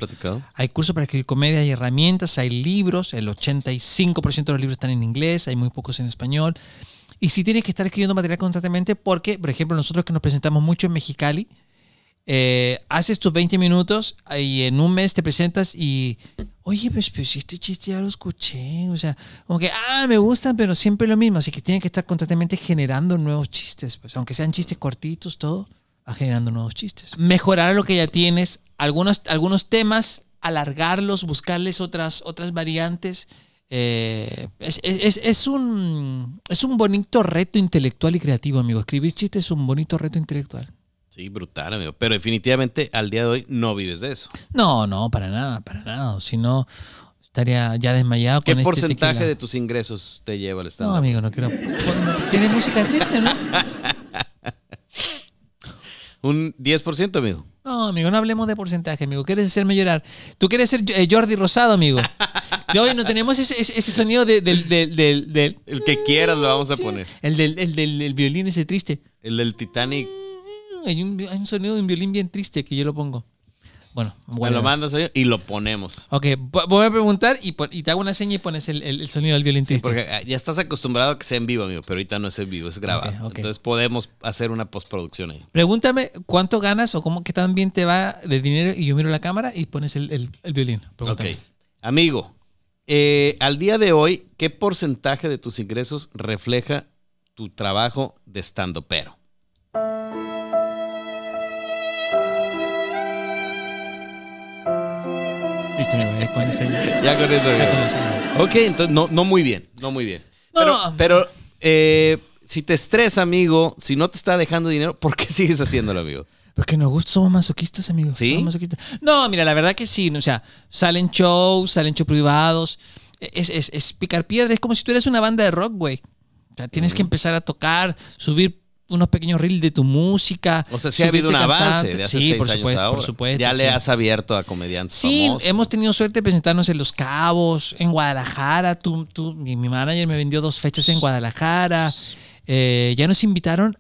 hay cursos para escribir comedia, hay herramientas, hay libros. El 85% de los libros están en inglés, hay muy pocos en español. Y si sí tienes que estar escribiendo material constantemente porque, por ejemplo, nosotros que nos presentamos mucho en Mexicali, eh, haces tus 20 minutos y en un mes te presentas y, oye, pues, pues, este chiste ya lo escuché. O sea, como que, ah, me gustan, pero siempre lo mismo. Así que tiene que estar constantemente generando nuevos chistes, pues, aunque sean chistes cortitos, todo, va generando nuevos chistes. Mejorar lo que ya tienes, algunos, algunos temas, alargarlos, buscarles otras, otras variantes. Eh, es, es, es, un, es un bonito reto intelectual y creativo, amigo. Escribir chistes es un bonito reto intelectual. Sí, brutal, amigo. Pero definitivamente al día de hoy no vives de eso. No, no, para nada, para nada. Si no, estaría ya desmayado. ¿Qué este porcentaje de tus ingresos te lleva al estado? No, amigo, no quiero. Tienes música triste, ¿no? Un 10%, amigo. No, amigo, no hablemos de porcentaje, amigo. Quieres hacerme llorar. Tú quieres ser eh, Jordi Rosado, amigo. De hoy no tenemos ese, sonido del, El que quieras lo vamos a poner. El del, el del el violín ese triste. El del Titanic hay un, sonido de un violín bien triste que yo lo pongo. Bueno, bueno. Me lo mandas hoy y lo ponemos. Ok, voy a preguntar y, te hago una seña y pones el, sonido del violín triste. Sí, porque ah, ya estás acostumbrado a que sea en vivo, amigo, pero ahorita no es en vivo, es grabado. Entonces podemos hacer una postproducción ahí. Pregúntame cuánto ganas o cómo qué tan bien te va de dinero y yo miro la cámara y pones el, violín. Pregúntame. Ok. Amigo, eh, al día de hoy, ¿qué porcentaje de tus ingresos refleja tu trabajo de estando pero? ya con eso. Ya ok, entonces no, no muy bien, no muy bien. Pero, eh, si te estresa, amigo, si no te está dejando dinero, ¿por qué sigues haciéndolo, amigo? Porque nos gusta, somos masoquistas, amigo. ¿Sí? Somos masoquistas. No, mira, la verdad que sí. O sea, salen shows, salen shows privados. Es, es, picar piedra. Es como si tú eres una banda de rock, güey. O sea, tienes que empezar a tocar, subir unos pequeños reels de tu música. O sea, sí ha habido un base avance de hace por supuesto. Ya le has abierto a comediantes Sí, hemos tenido suerte de presentarnos en Los Cabos, en Guadalajara. Tú, mi, manager me vendió dos fechas en Guadalajara. Eh, ya nos invitaron.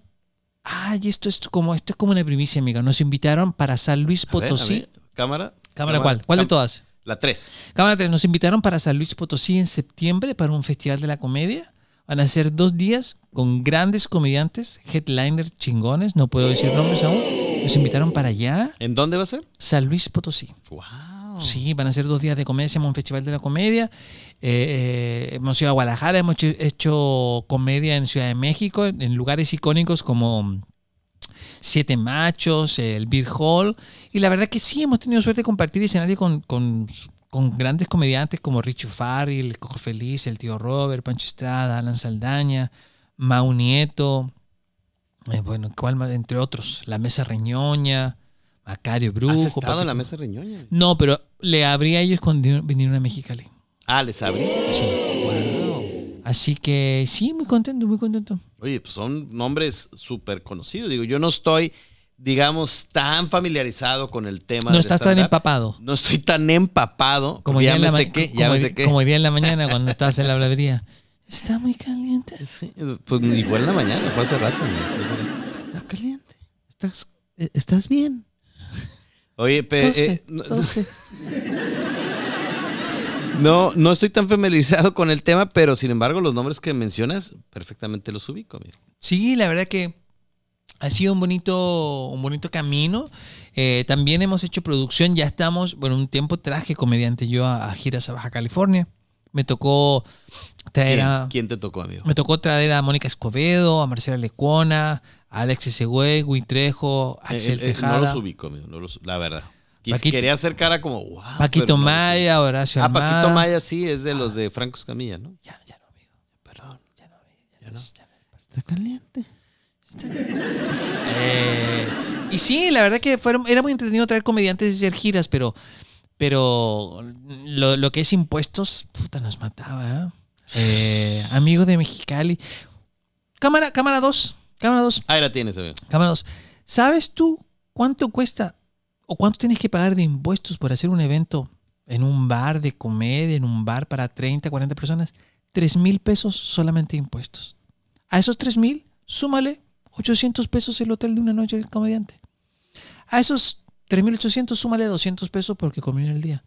Ay, esto es como esto es como una primicia, amiga. Nos invitaron para San Luis Potosí. ¿Cámara? ¿Cámara, cuál? ¿Cuál de todas? La 3. Cámara 3. Nos invitaron para San Luis Potosí en septiembre para un festival de la comedia. Van a ser dos días con grandes comediantes, headliners chingones, no puedo decir nombres aún. Nos invitaron para allá. ¿En dónde va a ser? San Luis Potosí. Wow. Sí, van a ser dos días de comedia, llama un festival de la comedia. Eh, eh, hemos ido a Guadalajara, hemos hecho, comedia en Ciudad de México, en lugares icónicos como Siete Machos, el Beer Hall. Y la verdad que sí, hemos tenido suerte de compartir escenario con, con con grandes comediantes como Richie Farrell, Coco Feliz, el tío Robert, Pancho Estrada, Alan Saldaña, Mau Nieto, eh, bueno, entre otros, La Mesa Reñoña, Macario Brujo. ¿Has estado en La Mesa Reñoña? No, pero le abrí a ellos cuando vinieron a Mexicali. Ah, ¿les abrís? Sí. Así que sí, muy contento, muy contento. Oye, pues son nombres súper conocidos. Digo, yo no estoy digamos, tan familiarizado con el tema. No estás tan empapado. No estoy tan empapado. Como ya me sé día en la mañana cuando estabas en la habladería. Está muy caliente. pues ni fue en la mañana, fue hace rato. Está caliente. Estás, eh, bien. Oye, pero... Eh, no, no, no estoy tan familiarizado con el tema, pero sin embargo los nombres que mencionas perfectamente los ubico. Sí, la verdad que ha sido un bonito, un bonito camino. Eh, también hemos hecho producción, ya estamos, bueno, un tiempo traje comediante yo a, giras a Baja California. Me tocó traer a... ¿Quién te tocó, amigo? Me tocó traer a Mónica Escobedo, a Marcela Lecona, a Alex Següe, Trejo, eh, Axel eh, Tejada. No los ubico, amigo, no los, la verdad. Paquito, quería hacer cara como, wow. Paquito Maya, Horacio Ah, Paquito Maya sí, es de los ah. de Franco Escamilla, ¿no? Ya, ya no, amigo. Perdón. Ya no, ya Ya Está caliente. Eh, y sí, la verdad que era muy entretenido traer comediantes y hacer giras, pero, pero lo, que es impuestos, puta, nos mataba. ¿eh? Eh, amigo de Mexicali. Cámara, cámara 2. Cámara 2. Ahí la tienes, amigo. Cámara 2. ¿Sabes tú cuánto cuesta o cuánto tienes que pagar de impuestos por hacer un evento en un bar de comedia, en un bar para 30, 40 personas? 3 mil pesos solamente de impuestos. A esos 3 mil, súmale 800 pesos el hotel de una noche del comediante. A esos 3.800 súmale 200 pesos porque comió en el día.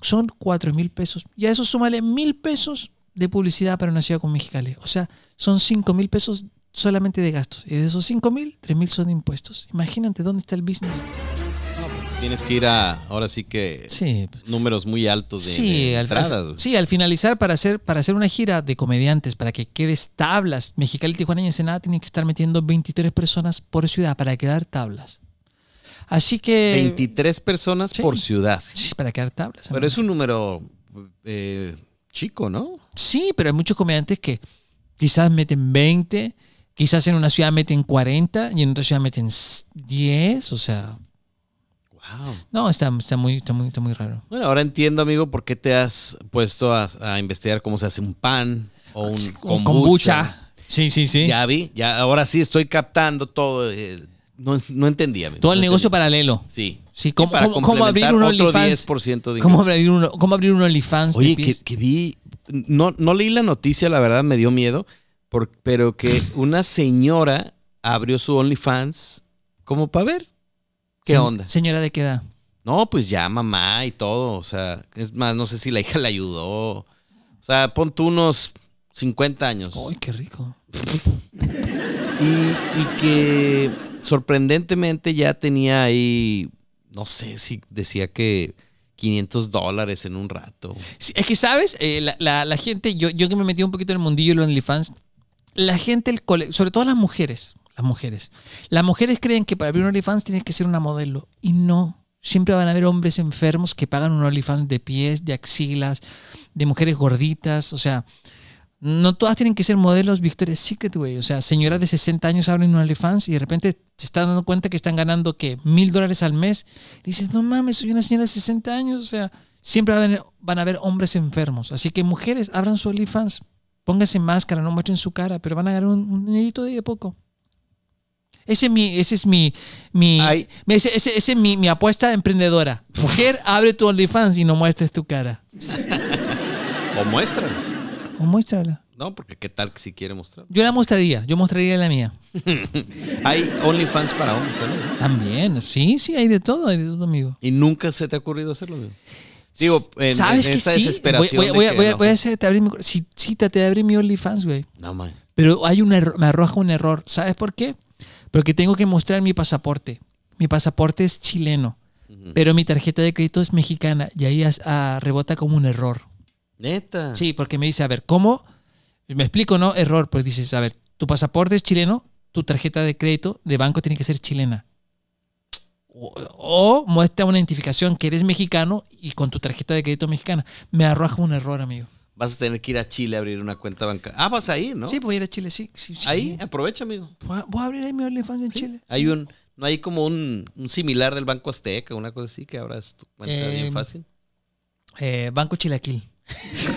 Son 4.000 pesos. Y a eso súmale 1.000 pesos de publicidad para una ciudad con Mexicali. O sea, son 5.000 pesos solamente de gastos. Y de esos 5.000, 3.000 son de impuestos. Imagínate dónde está el business. Tienes que ir a, ahora sí que, pues. números muy altos de, entradas. Al, sí, al finalizar, para hacer, para hacer una gira de comediantes, para que quedes tablas, Mexicali, Tijuana y Ensenada tienen que estar metiendo 23 personas por ciudad para quedar tablas. Así que... 23 personas por ciudad. Sí, para quedar tablas. Pero es un número eh, chico, ¿no? Sí, pero hay muchos comediantes que quizás meten 20, quizás en una ciudad meten 40 y en otra ciudad meten 10, o sea... No, está, está, muy, muy, raro. Bueno, ahora entiendo, amigo, por qué te has puesto a, investigar cómo se hace un pan o un kombucha. Sí, sí, sí. Ya vi, ya ahora sí estoy captando todo. Eh, no, no entendía. Todo el negocio paralelo. Sí. Sí, ¿cómo, cómo, abrir un OnlyFans? ¿Cómo abrir un, OnlyFans? Oye, que, vi. No, no leí la noticia, la verdad me dio miedo. pero que una señora abrió su OnlyFans como para ver ¿Qué onda? Señora de qué edad. No, pues ya mamá y todo. O sea, es más, no sé si la hija le ayudó. O sea, pon tú unos 50 años. ¡Ay, qué rico! y, que sorprendentemente ya tenía ahí, no sé si decía que 500 dólares en un rato. es que, ¿sabes? Eh, la, gente, yo, yo que me metí un poquito en el mundillo de los OnlyFans, la gente, el sobre todo las mujeres, las mujeres. Las mujeres creen que para abrir un OnlyFans tienes que ser una modelo. Y no. Siempre van a haber hombres enfermos que pagan un OnlyFans de pies, de axilas, de mujeres gorditas. O sea, no todas tienen que ser modelos Victoria's Secret, güey. O sea, señoras de 60 años abren un OnlyFans y de repente se están dando cuenta que están ganando, que Mil dólares al mes. dices, no mames, soy una señora de 60 años. O sea, siempre van a haber, hombres enfermos. Así que mujeres, abran su OnlyFans. Pónganse máscara, no muestren su cara, pero van a ganar un, un dinerito de poco. Ese es mi, ese es mi, ese, ese, es mi, apuesta emprendedora. Mujer, abre tu OnlyFans y no muestres tu cara. o muéstrala. O muéstrala. No, porque qué tal si quiere mostrar. Yo la mostraría, yo mostraría la mía. hay OnlyFans para hombres también. También, sí, sí, hay de todo, hay de todo, amigo. ¿Y nunca se te ha ocurrido hacerlo, Digo, ¿Sabes que sí? desesperación. Voy, voy, voy, voy a abrir mi. Sí, te abrí mi OnlyFans, güey. No, man. Pero hay un me arroja un error. ¿Sabes por qué? porque tengo que mostrar mi pasaporte. Mi pasaporte es chileno, pero mi tarjeta de crédito es mexicana y ahí ah, rebota como un error. Neta. Sí, porque me dice, a ver, ¿cómo? Me explico, ¿no? Error, pues dices, a ver, tu pasaporte es chileno, tu tarjeta de crédito de banco tiene que ser chilena. O, o, muestra una identificación que eres mexicano y con tu tarjeta de crédito mexicana. Me arroja un error, amigo vas a tener que ir a Chile a abrir una cuenta bancaria. Ah, vas a ir, ¿no? Sí, voy a ir a Chile, sí. Ahí, aprovecha, amigo. Voy a abrir ahí mi OnlyFans en Chile. Hay un, ¿No hay como un, similar del Banco Azteca, una cosa así, que abras tu cuenta bien em, fácil? Eh, banco Chilaquil.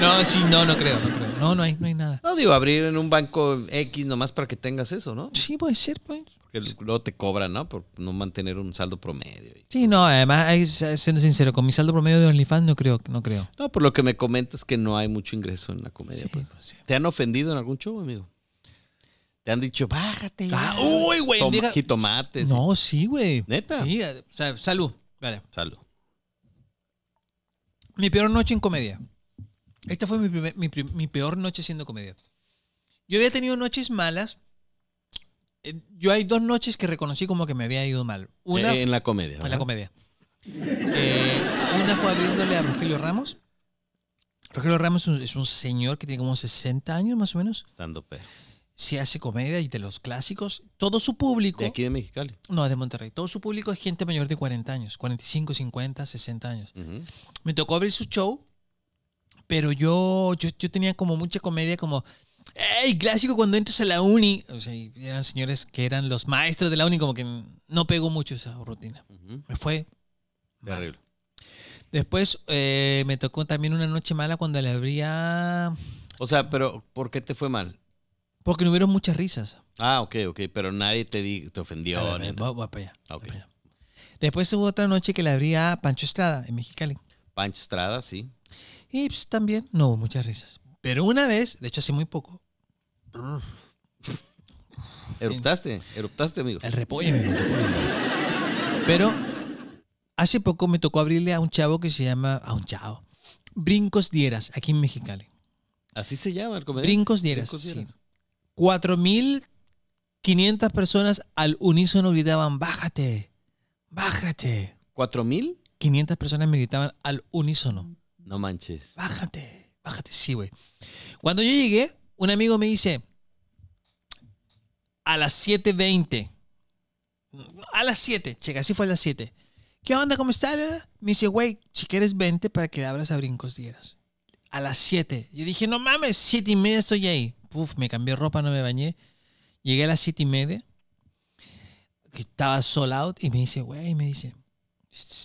no, sí, no, no creo, no creo. No, no hay, no hay nada. No, digo, abrir en un banco X nomás para que tengas eso, ¿no? Sí, puede ser, pues que luego te cobran, ¿no? Por no mantener un saldo promedio. Sí, no, además, siendo sincero, con mi saldo promedio de OnlyFans no creo, no creo. No, por lo que me comentas que no hay mucho ingreso en la comedia. Pues. Pues, ¿Te han ofendido en algún show, amigo? Te han dicho, bájate. Ah, uy, güey. No, sí, güey. Neta. Sí, salud. Vale. Salud. Mi peor noche en comedia. Esta fue mi, mi peor noche siendo comedia. Yo había tenido noches malas eh, yo hay dos noches que reconocí como que me había ido mal. Una, eh, en la comedia. En la comedia. Eh, una fue abriéndole a Rogelio Ramos. Rogelio Ramos es un, señor que tiene como 60 años más o menos. Estando perro. Se hace comedia y de los clásicos. Todo su público. ¿De aquí de Mexicali? No, de Monterrey. Todo su público es gente mayor de 40 años. 45, 50, 60 años. Me tocó abrir su show, pero yo, yo, yo tenía como mucha comedia como Ey, clásico cuando entras a la uni, o sea, eran señores que eran los maestros de la uni, como que no pegó mucho esa rutina. Me fue terrible. Después eh, me tocó también una noche mala cuando le abría. O sea, pero ¿por qué te fue mal? Porque no hubieron muchas risas. Ah, ok, ok, pero nadie te, te ofendió. para allá, okay. Después hubo otra noche que le abría a Pancho Estrada en Mexicali. Pancho Estrada, sí. Y pues, también no hubo muchas risas. Pero una vez, de hecho hace muy poco. eruptaste, eruptaste, amigo. El repollo, amigo. Pero hace poco me tocó abrirle a un chavo que se llama. A un chavo. Brincos Dieras, aquí en Mexicali. Así se llama el comedor. Brincos Dieras. Brincos Dieras. Sí. 4.500 personas al unísono gritaban: bájate, bájate. ¿4.000? 500 personas me gritaban al unísono. No manches. Bájate Bájate, sí, güey. Cuando yo llegué, un amigo me dice, a las 7.20. A las 7, checa, así fue a las 7. ¿Qué onda? ¿Cómo estás? Me dice, güey, si quieres 20 para que abras a brincos dieras. A las 7. Yo dije, no mames, 7 y media estoy ahí. Puf, me cambié ropa, no me bañé. Llegué a las 7 y media. Estaba sold out y me dice, güey, me dice,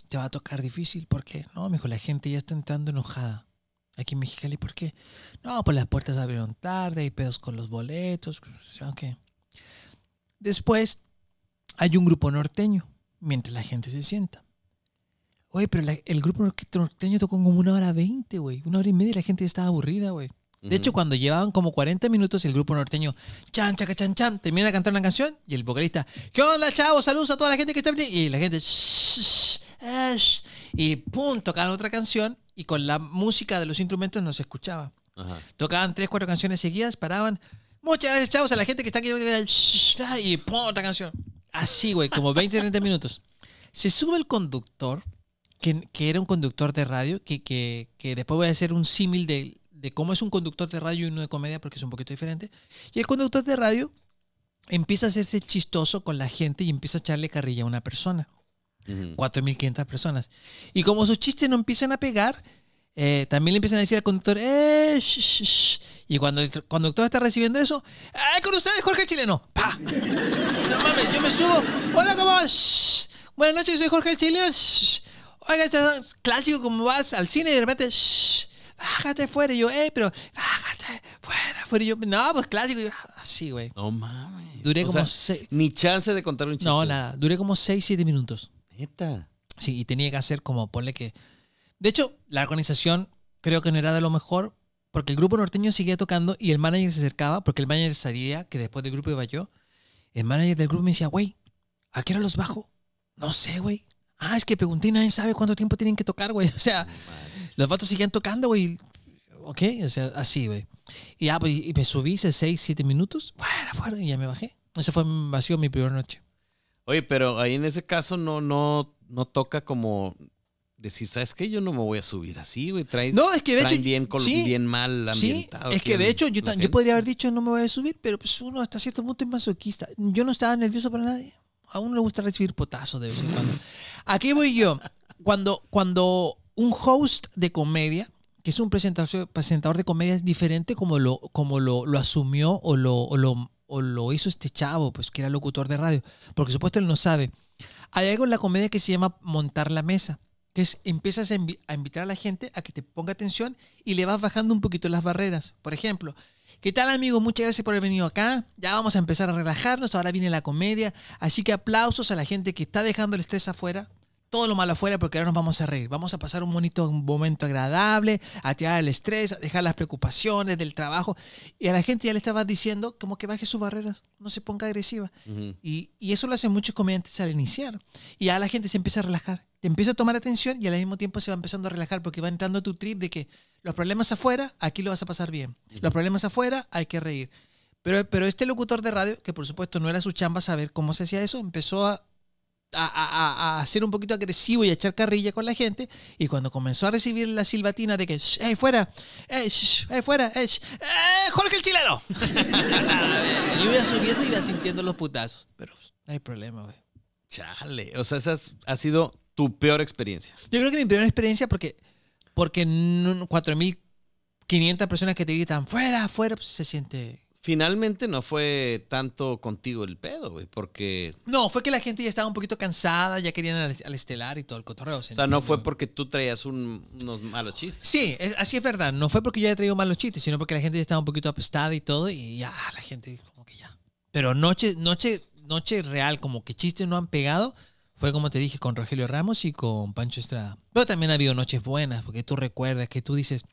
te va a tocar difícil. ¿Por qué? No, me dijo, la gente ya está entrando enojada. Aquí en Mexicali, ¿por qué? No, pues las puertas abrieron tarde, hay pedos con los boletos. Pues, okay. Después hay un grupo norteño, mientras la gente se sienta. Oye, pero el grupo norteño tocó como una hora veinte, güey. Una hora y media y la gente estaba aburrida, güey. De hecho, cuando llevaban como 40 minutos, el grupo norteño, chan, chaca, chan, chan, termina de cantar una canción y el vocalista, ¿qué onda, chavos? Saludos a toda la gente que está Y la gente, y pum, toca otra canción y con la música de los instrumentos nos escuchaba. Tocaban tres, cuatro canciones seguidas, paraban. Muchas gracias, chavos, a la gente que está aquí. Y ¡pum! otra canción. Así, güey, como 20, 30 minutos. Se sube el conductor, que, era un conductor de radio, que, después voy a hacer un símil de, de cómo es un conductor de radio y uno de comedia, porque es un poquito diferente. Y el conductor de radio empieza a hacerse chistoso con la gente y empieza a echarle carrilla a una persona. 4.500 personas. Y como sus chistes no empiezan a pegar, eh, también le empiezan a decir al conductor, ¡eh! Y cuando el conductor está recibiendo eso, ¡eh! Con ustedes, Jorge el Chileno. ¡Pa! No mames, yo me subo. ¡Hola, cómo vas! Buenas noches, soy Jorge el Chileno. Oiga, es este, clásico como vas al cine y de repente, ¡shh! bájate fuera. Y yo, eh, pero bájate fuera, fuera. Y yo, no, pues clásico. yo, así, ah, güey. No mames. Duré como seis. Ni chance de contar un chiste. No, nada. Duré como seis, siete minutos. Sí, y tenía que hacer como, ponle que... De hecho, la organización creo que no era de lo mejor, porque el grupo norteño seguía tocando y el manager se acercaba, porque el manager sabía que después del grupo iba yo. El manager del grupo me decía, güey, ¿a qué hora los bajo? No sé, güey. Ah, es que pregunté, nadie sabe cuánto tiempo tienen que tocar, güey. O sea, los vatos seguían tocando, güey. ¿Ok? O sea, así, güey. Pues, y, me subí, hice seis, siete minutos. Fuera, fuera, y ya me bajé. Esa fue, vacío mi primera noche. Oye, pero ahí en ese caso no, no, no toca como decir, ¿sabes qué? Yo no me voy a subir así, güey. Traes, no, es que de hecho. Bien, bien mal ambientado. Sí, es que de hecho, yo, yo, podría haber dicho, no me voy a subir, pero pues uno hasta cierto punto es masoquista. Yo no estaba nervioso para nadie. A uno le gusta recibir potazo de vez en cuando. Aquí voy yo. Cuando, cuando un host de comedia, que es un presentador, presentador de comedia, es diferente como lo, como lo, lo asumió o lo, o lo o lo hizo este chavo, pues que era locutor de radio, porque supuesto él no sabe. Hay algo en la comedia que se llama montar la mesa, que es empiezas a, a invitar a la gente a que te ponga atención y le vas bajando un poquito las barreras. Por ejemplo, ¿Qué tal amigos? Muchas gracias por haber venido acá. Ya vamos a empezar a relajarnos, ahora viene la comedia. Así que aplausos a la gente que está dejando el estrés afuera todo lo malo afuera porque ahora nos vamos a reír. Vamos a pasar un bonito momento agradable, a tirar el estrés, a dejar las preocupaciones del trabajo. Y a la gente ya le estaba diciendo como que baje sus barreras, no se ponga agresiva. y, eso lo hacen muchos comediantes al iniciar. Y ya la gente se empieza a relajar, te empieza a tomar atención y al mismo tiempo se va empezando a relajar porque va entrando tu trip de que los problemas afuera, aquí lo vas a pasar bien. Los problemas afuera, hay que reír. Pero, pero este locutor de radio, que por supuesto no era su chamba saber cómo se hacía eso, empezó a a, a, ser un poquito agresivo y a echar carrilla con la gente. Y cuando comenzó a recibir la silbatina de que, ¡eh, fuera! ¡eh, fuera! ¡eh, ¡Jorge el chileno! yo iba subiendo y iba sintiendo los putazos. Pero pues, no hay problema, güey. Chale. O sea, esa ha sido tu peor experiencia. Yo creo que mi peor experiencia porque, porque 4.500 personas que te gritan, ¡fuera, fuera! Pues se siente finalmente no fue tanto contigo el pedo, güey, porque... No, fue que la gente ya estaba un poquito cansada, ya querían al, estelar y todo el cotorreo. O sea, no fue porque tú traías un, unos malos chistes. Sí, así es verdad. No fue porque yo haya traído malos chistes, sino porque la gente ya estaba un poquito apestada y todo, y ya, ah, la gente como que ya. Pero noche, noche, noche real, como que chistes no han pegado, fue como te dije, con Rogelio Ramos y con Pancho Estrada. Pero también ha habido noches buenas, porque tú recuerdas que tú dices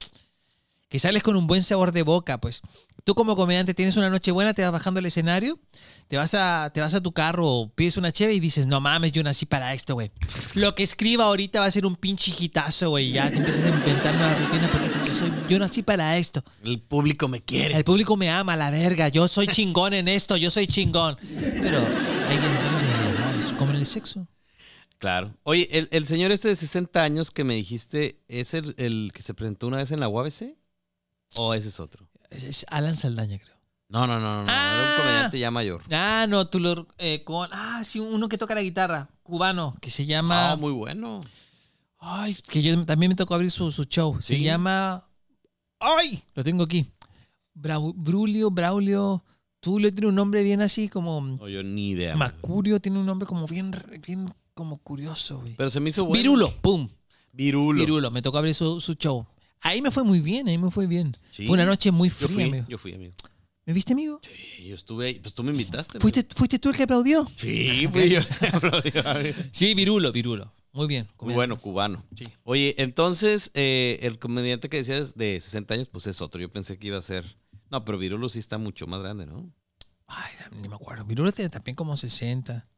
que sales con un buen sabor de boca, pues tú como comediante tienes una noche buena, te vas bajando el escenario, te vas a, te vas a tu carro, pides una cheve y dices, no mames, yo nací para esto, güey. Lo que escriba ahorita va a ser un pinche hijitazo, güey. Ya te empiezas a inventar nuevas rutinas porque dices, yo, soy, nací para esto. El público me quiere. El público me ama, la verga. Yo soy chingón en esto, yo soy chingón. Pero hay que como en el sexo. Claro. Oye, el, señor este de 60 años que me dijiste, ¿es el, el que se presentó una vez en la UABC? ¿O oh, ese es otro? Es Alan Saldaña, creo. No, no, no, no. era un ah. comediante ya mayor. Ah, no, tú lo. Eh, con, ah, sí, uno que toca la guitarra, cubano, que se llama. Ah, muy bueno. Ay, que yo también me tocó abrir su, show. Se llama. ¡Ay! Lo tengo aquí. Brulio, Braulio. Tulio tiene un nombre bien así como. No, yo ni idea. Macurio tiene un nombre como bien, bien como curioso, güey. Pero se me hizo bueno. Virulo, pum. Virulo. Virulo, me tocó abrir su show. Ahí me fue muy bien, ahí me fue bien. Fue una noche muy fría, amigo. Yo fui, amigo. ¿Me viste, amigo? Sí, yo estuve ahí. Pues tú me invitaste. ¿Fuiste, ¿fuiste tú el que aplaudió? Sí, pues yo Sí, virulo, virulo. Muy bien. Muy bueno, cubano. Sí. Oye, entonces, eh, el comediante que decías de 60 años, pues es otro. Yo pensé que iba a ser... No, pero Virulo sí está mucho más grande, ¿no? Ay, ni me acuerdo. Virulo tiene también como 60.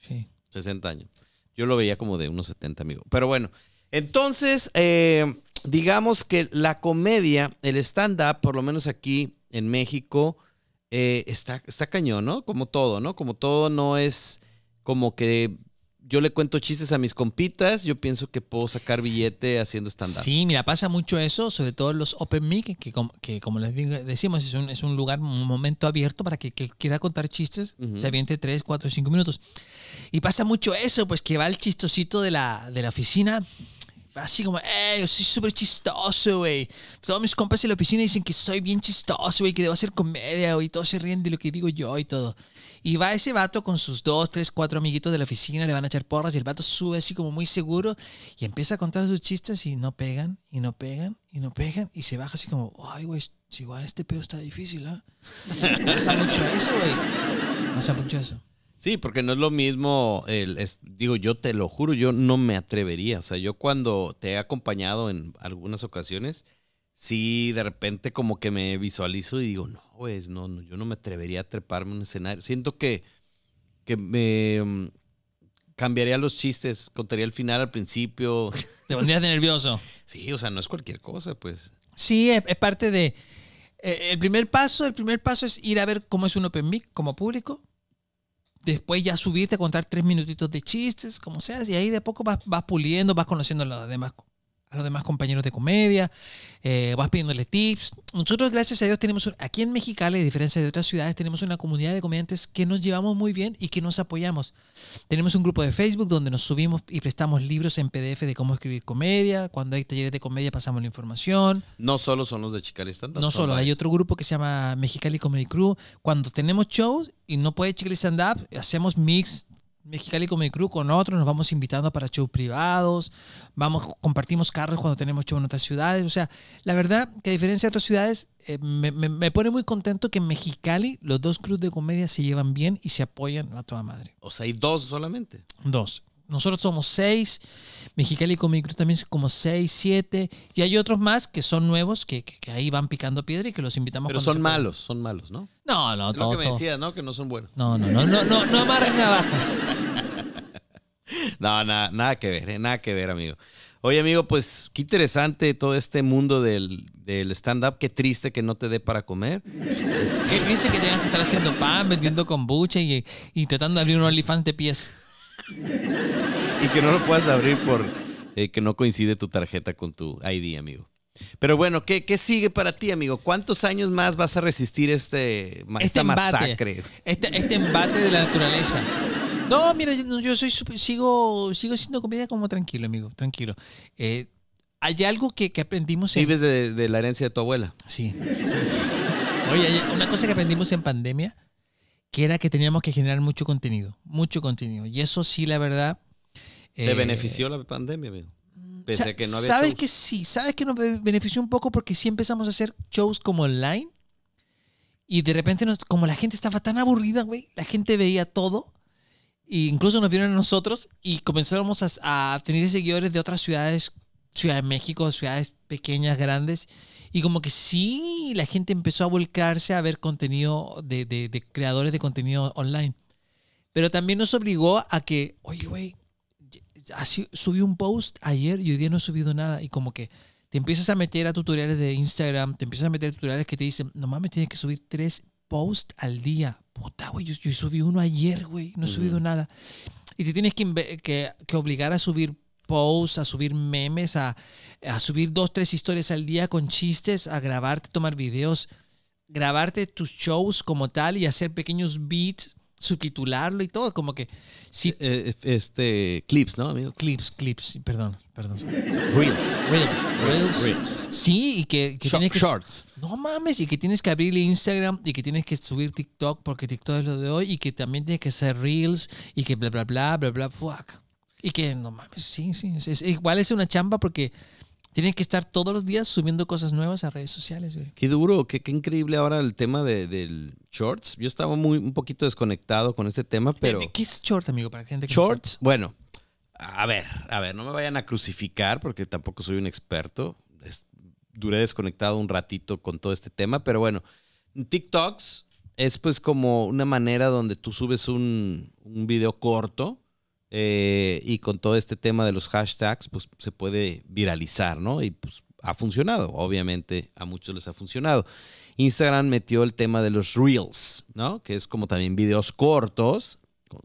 Sí. 60 años. Yo lo veía como de unos 70, amigo. Pero bueno, entonces, eh, digamos que la comedia, el stand-up, por lo menos aquí en México, eh, está, está cañón, ¿no? Como todo, ¿no? Como todo no es como que yo le cuento chistes a mis compitas, yo pienso que puedo sacar billete haciendo stand-up. Sí, mira, pasa mucho eso, sobre todo en los open mic, que, que como les decimos, es un, lugar, un momento abierto para que, quiera contar chistes, se aviente 3, 4, minutos. Y pasa mucho eso, pues que va el chistosito de de la oficina así como, eh, yo soy súper chistoso, güey. Pues todos mis compas en la oficina dicen que soy bien chistoso, güey, que debo hacer comedia, güey, todos se ríen de lo que digo yo y todo. Y va ese vato con sus dos, tres, cuatro amiguitos de la oficina, le van a echar porras y el vato sube así como muy seguro y empieza a contar sus chistes y no pegan, y no pegan, y no pegan, y se baja así como, ay, güey, igual este pedo está difícil, ¿ah? Pasa mucho eso, güey. Pasa mucho eso. Sí, porque no es lo mismo, el, digo, yo te lo juro, yo no me atrevería. O sea, yo cuando te he acompañado en algunas ocasiones, sí, de repente como que me visualizo y digo, no, pues, no, yo no me atrevería a treparme en un escenario. Siento que, que me mm, cambiaría los chistes, contaría el final al principio. Te pondrías de nervioso. Sí, o sea, no es cualquier cosa, pues. Sí, e, es, parte de... E, el primer paso, el primer paso es ir a ver cómo es un open mic como público después ya subirte a contar tres minutitos de chistes, como seas, y ahí de poco vas, vas puliendo, vas conociendo a las demás a los demás compañeros de comedia, eh, vas pidiéndole tips. Nosotros, gracias a Dios, tenemos aquí en Mexicali, a diferencia de otras ciudades, tenemos una comunidad de comediantes que nos llevamos muy bien y que nos apoyamos. Tenemos un grupo de Facebook donde nos subimos y prestamos libros en PDF de cómo escribir comedia. Cuando hay talleres de comedia, pasamos la información. No solo son los de Chicali Stand Up. No solo, hay otro grupo que se llama Mexicali Comedy Crew. Cuando tenemos shows y no puede Chicali Stand Up, hacemos mix, Mexicali mi Crew con otros, nos vamos invitando para shows privados, vamos, compartimos carros cuando tenemos shows en otras ciudades. O sea, la verdad que a diferencia de otras ciudades, eh, me, pone muy contento que en Mexicali los dos crews de comedia se llevan bien y se apoyan a toda madre. O sea, hay dos solamente. Dos nosotros somos seis, Mexicali con también es como seis, siete, y hay otros más que son nuevos, que, que, ahí van picando piedra y que los invitamos. Pero son malos, son malos, ¿no? No, no, todo. Lo que me ¿no? Que no son buenos. No, no, no, no, no, no amarren navajas. no, nada, nada que ver, ¿eh? nada que ver, amigo. Oye, amigo, pues qué interesante todo este mundo del, del stand-up. Qué triste que no te dé para comer. Qué triste que tengas que estar haciendo pan, vendiendo kombucha y, y tratando de abrir un olifante de pies. y que no lo puedas abrir por eh, que no coincide tu tarjeta con tu ID, amigo. Pero bueno, ¿qué, ¿qué, sigue para ti, amigo? ¿Cuántos años más vas a resistir este, este esta embate, masacre? Este, este, embate de la naturaleza. No, mira, yo soy sigo, sigo siendo comedia como tranquilo, amigo, tranquilo. Eh, hay algo que, que aprendimos en... ¿Vives de, la herencia de tu abuela? Sí. sí. Oye, una cosa que aprendimos en pandemia que era que teníamos que generar mucho contenido, mucho contenido. Y eso sí, la verdad... ¿Te eh, benefició la pandemia, amigo? Mm, Pese a que no Sabes que sí, sabes que nos benefició un poco porque sí empezamos a hacer shows como online. Y de repente, como la gente estaba tan aburrida, güey, la gente veía todo. E incluso nos vieron a nosotros y comenzamos a, a tener seguidores de otras ciudades, Ciudad de México, ciudades pequeñas, grandes. Y como que sí, la gente empezó a volcarse a ver contenido de, creadores de contenido online. Pero también nos obligó a que, oye, güey, subí un post ayer y hoy día no he subido nada. Y como que te empiezas a meter a tutoriales de Instagram, te empiezas a meter tutoriales que te dicen, no mames, tienes que subir tres posts al día. Puta, güey, yo, subí uno ayer, güey, no he subido nada. Y te tienes que, que, que obligar a subir posts, a subir memes, a, a subir dos, tres historias al día con chistes, a grabarte, tomar videos, grabarte tus shows como tal y hacer pequeños beats, subtitularlo y todo, como que... Si, eh, eh, este, clips, ¿no, amigo? Clips, clips, perdón, perdón. Reels. Reels. Reels. Sí, y que, que tienes que... Shorts. No mames, y que tienes que abrir Instagram y que tienes que subir TikTok porque TikTok es lo de hoy y que también tienes que hacer Reels y que bla, bla, bla, bla, bla, fuck. Y que no mames, sí, sí. Es, igual es una chamba porque tienen que estar todos los días subiendo cosas nuevas a redes sociales, güey. Qué duro, qué, increíble ahora el tema de, del shorts. Yo estaba muy un poquito desconectado con este tema, pero. ¿Qué es short, amigo? Para gente shorts, bueno, a ver, a ver, no me vayan a crucificar porque tampoco soy un experto. duré desconectado un ratito con todo este tema, pero bueno, TikToks es pues como una manera donde tú subes un, un video corto eh, y con todo este tema de los hashtags, pues se puede viralizar, ¿no? Y pues ha funcionado, obviamente a muchos les ha funcionado. Instagram metió el tema de los reels, ¿no? Que es como también videos cortos,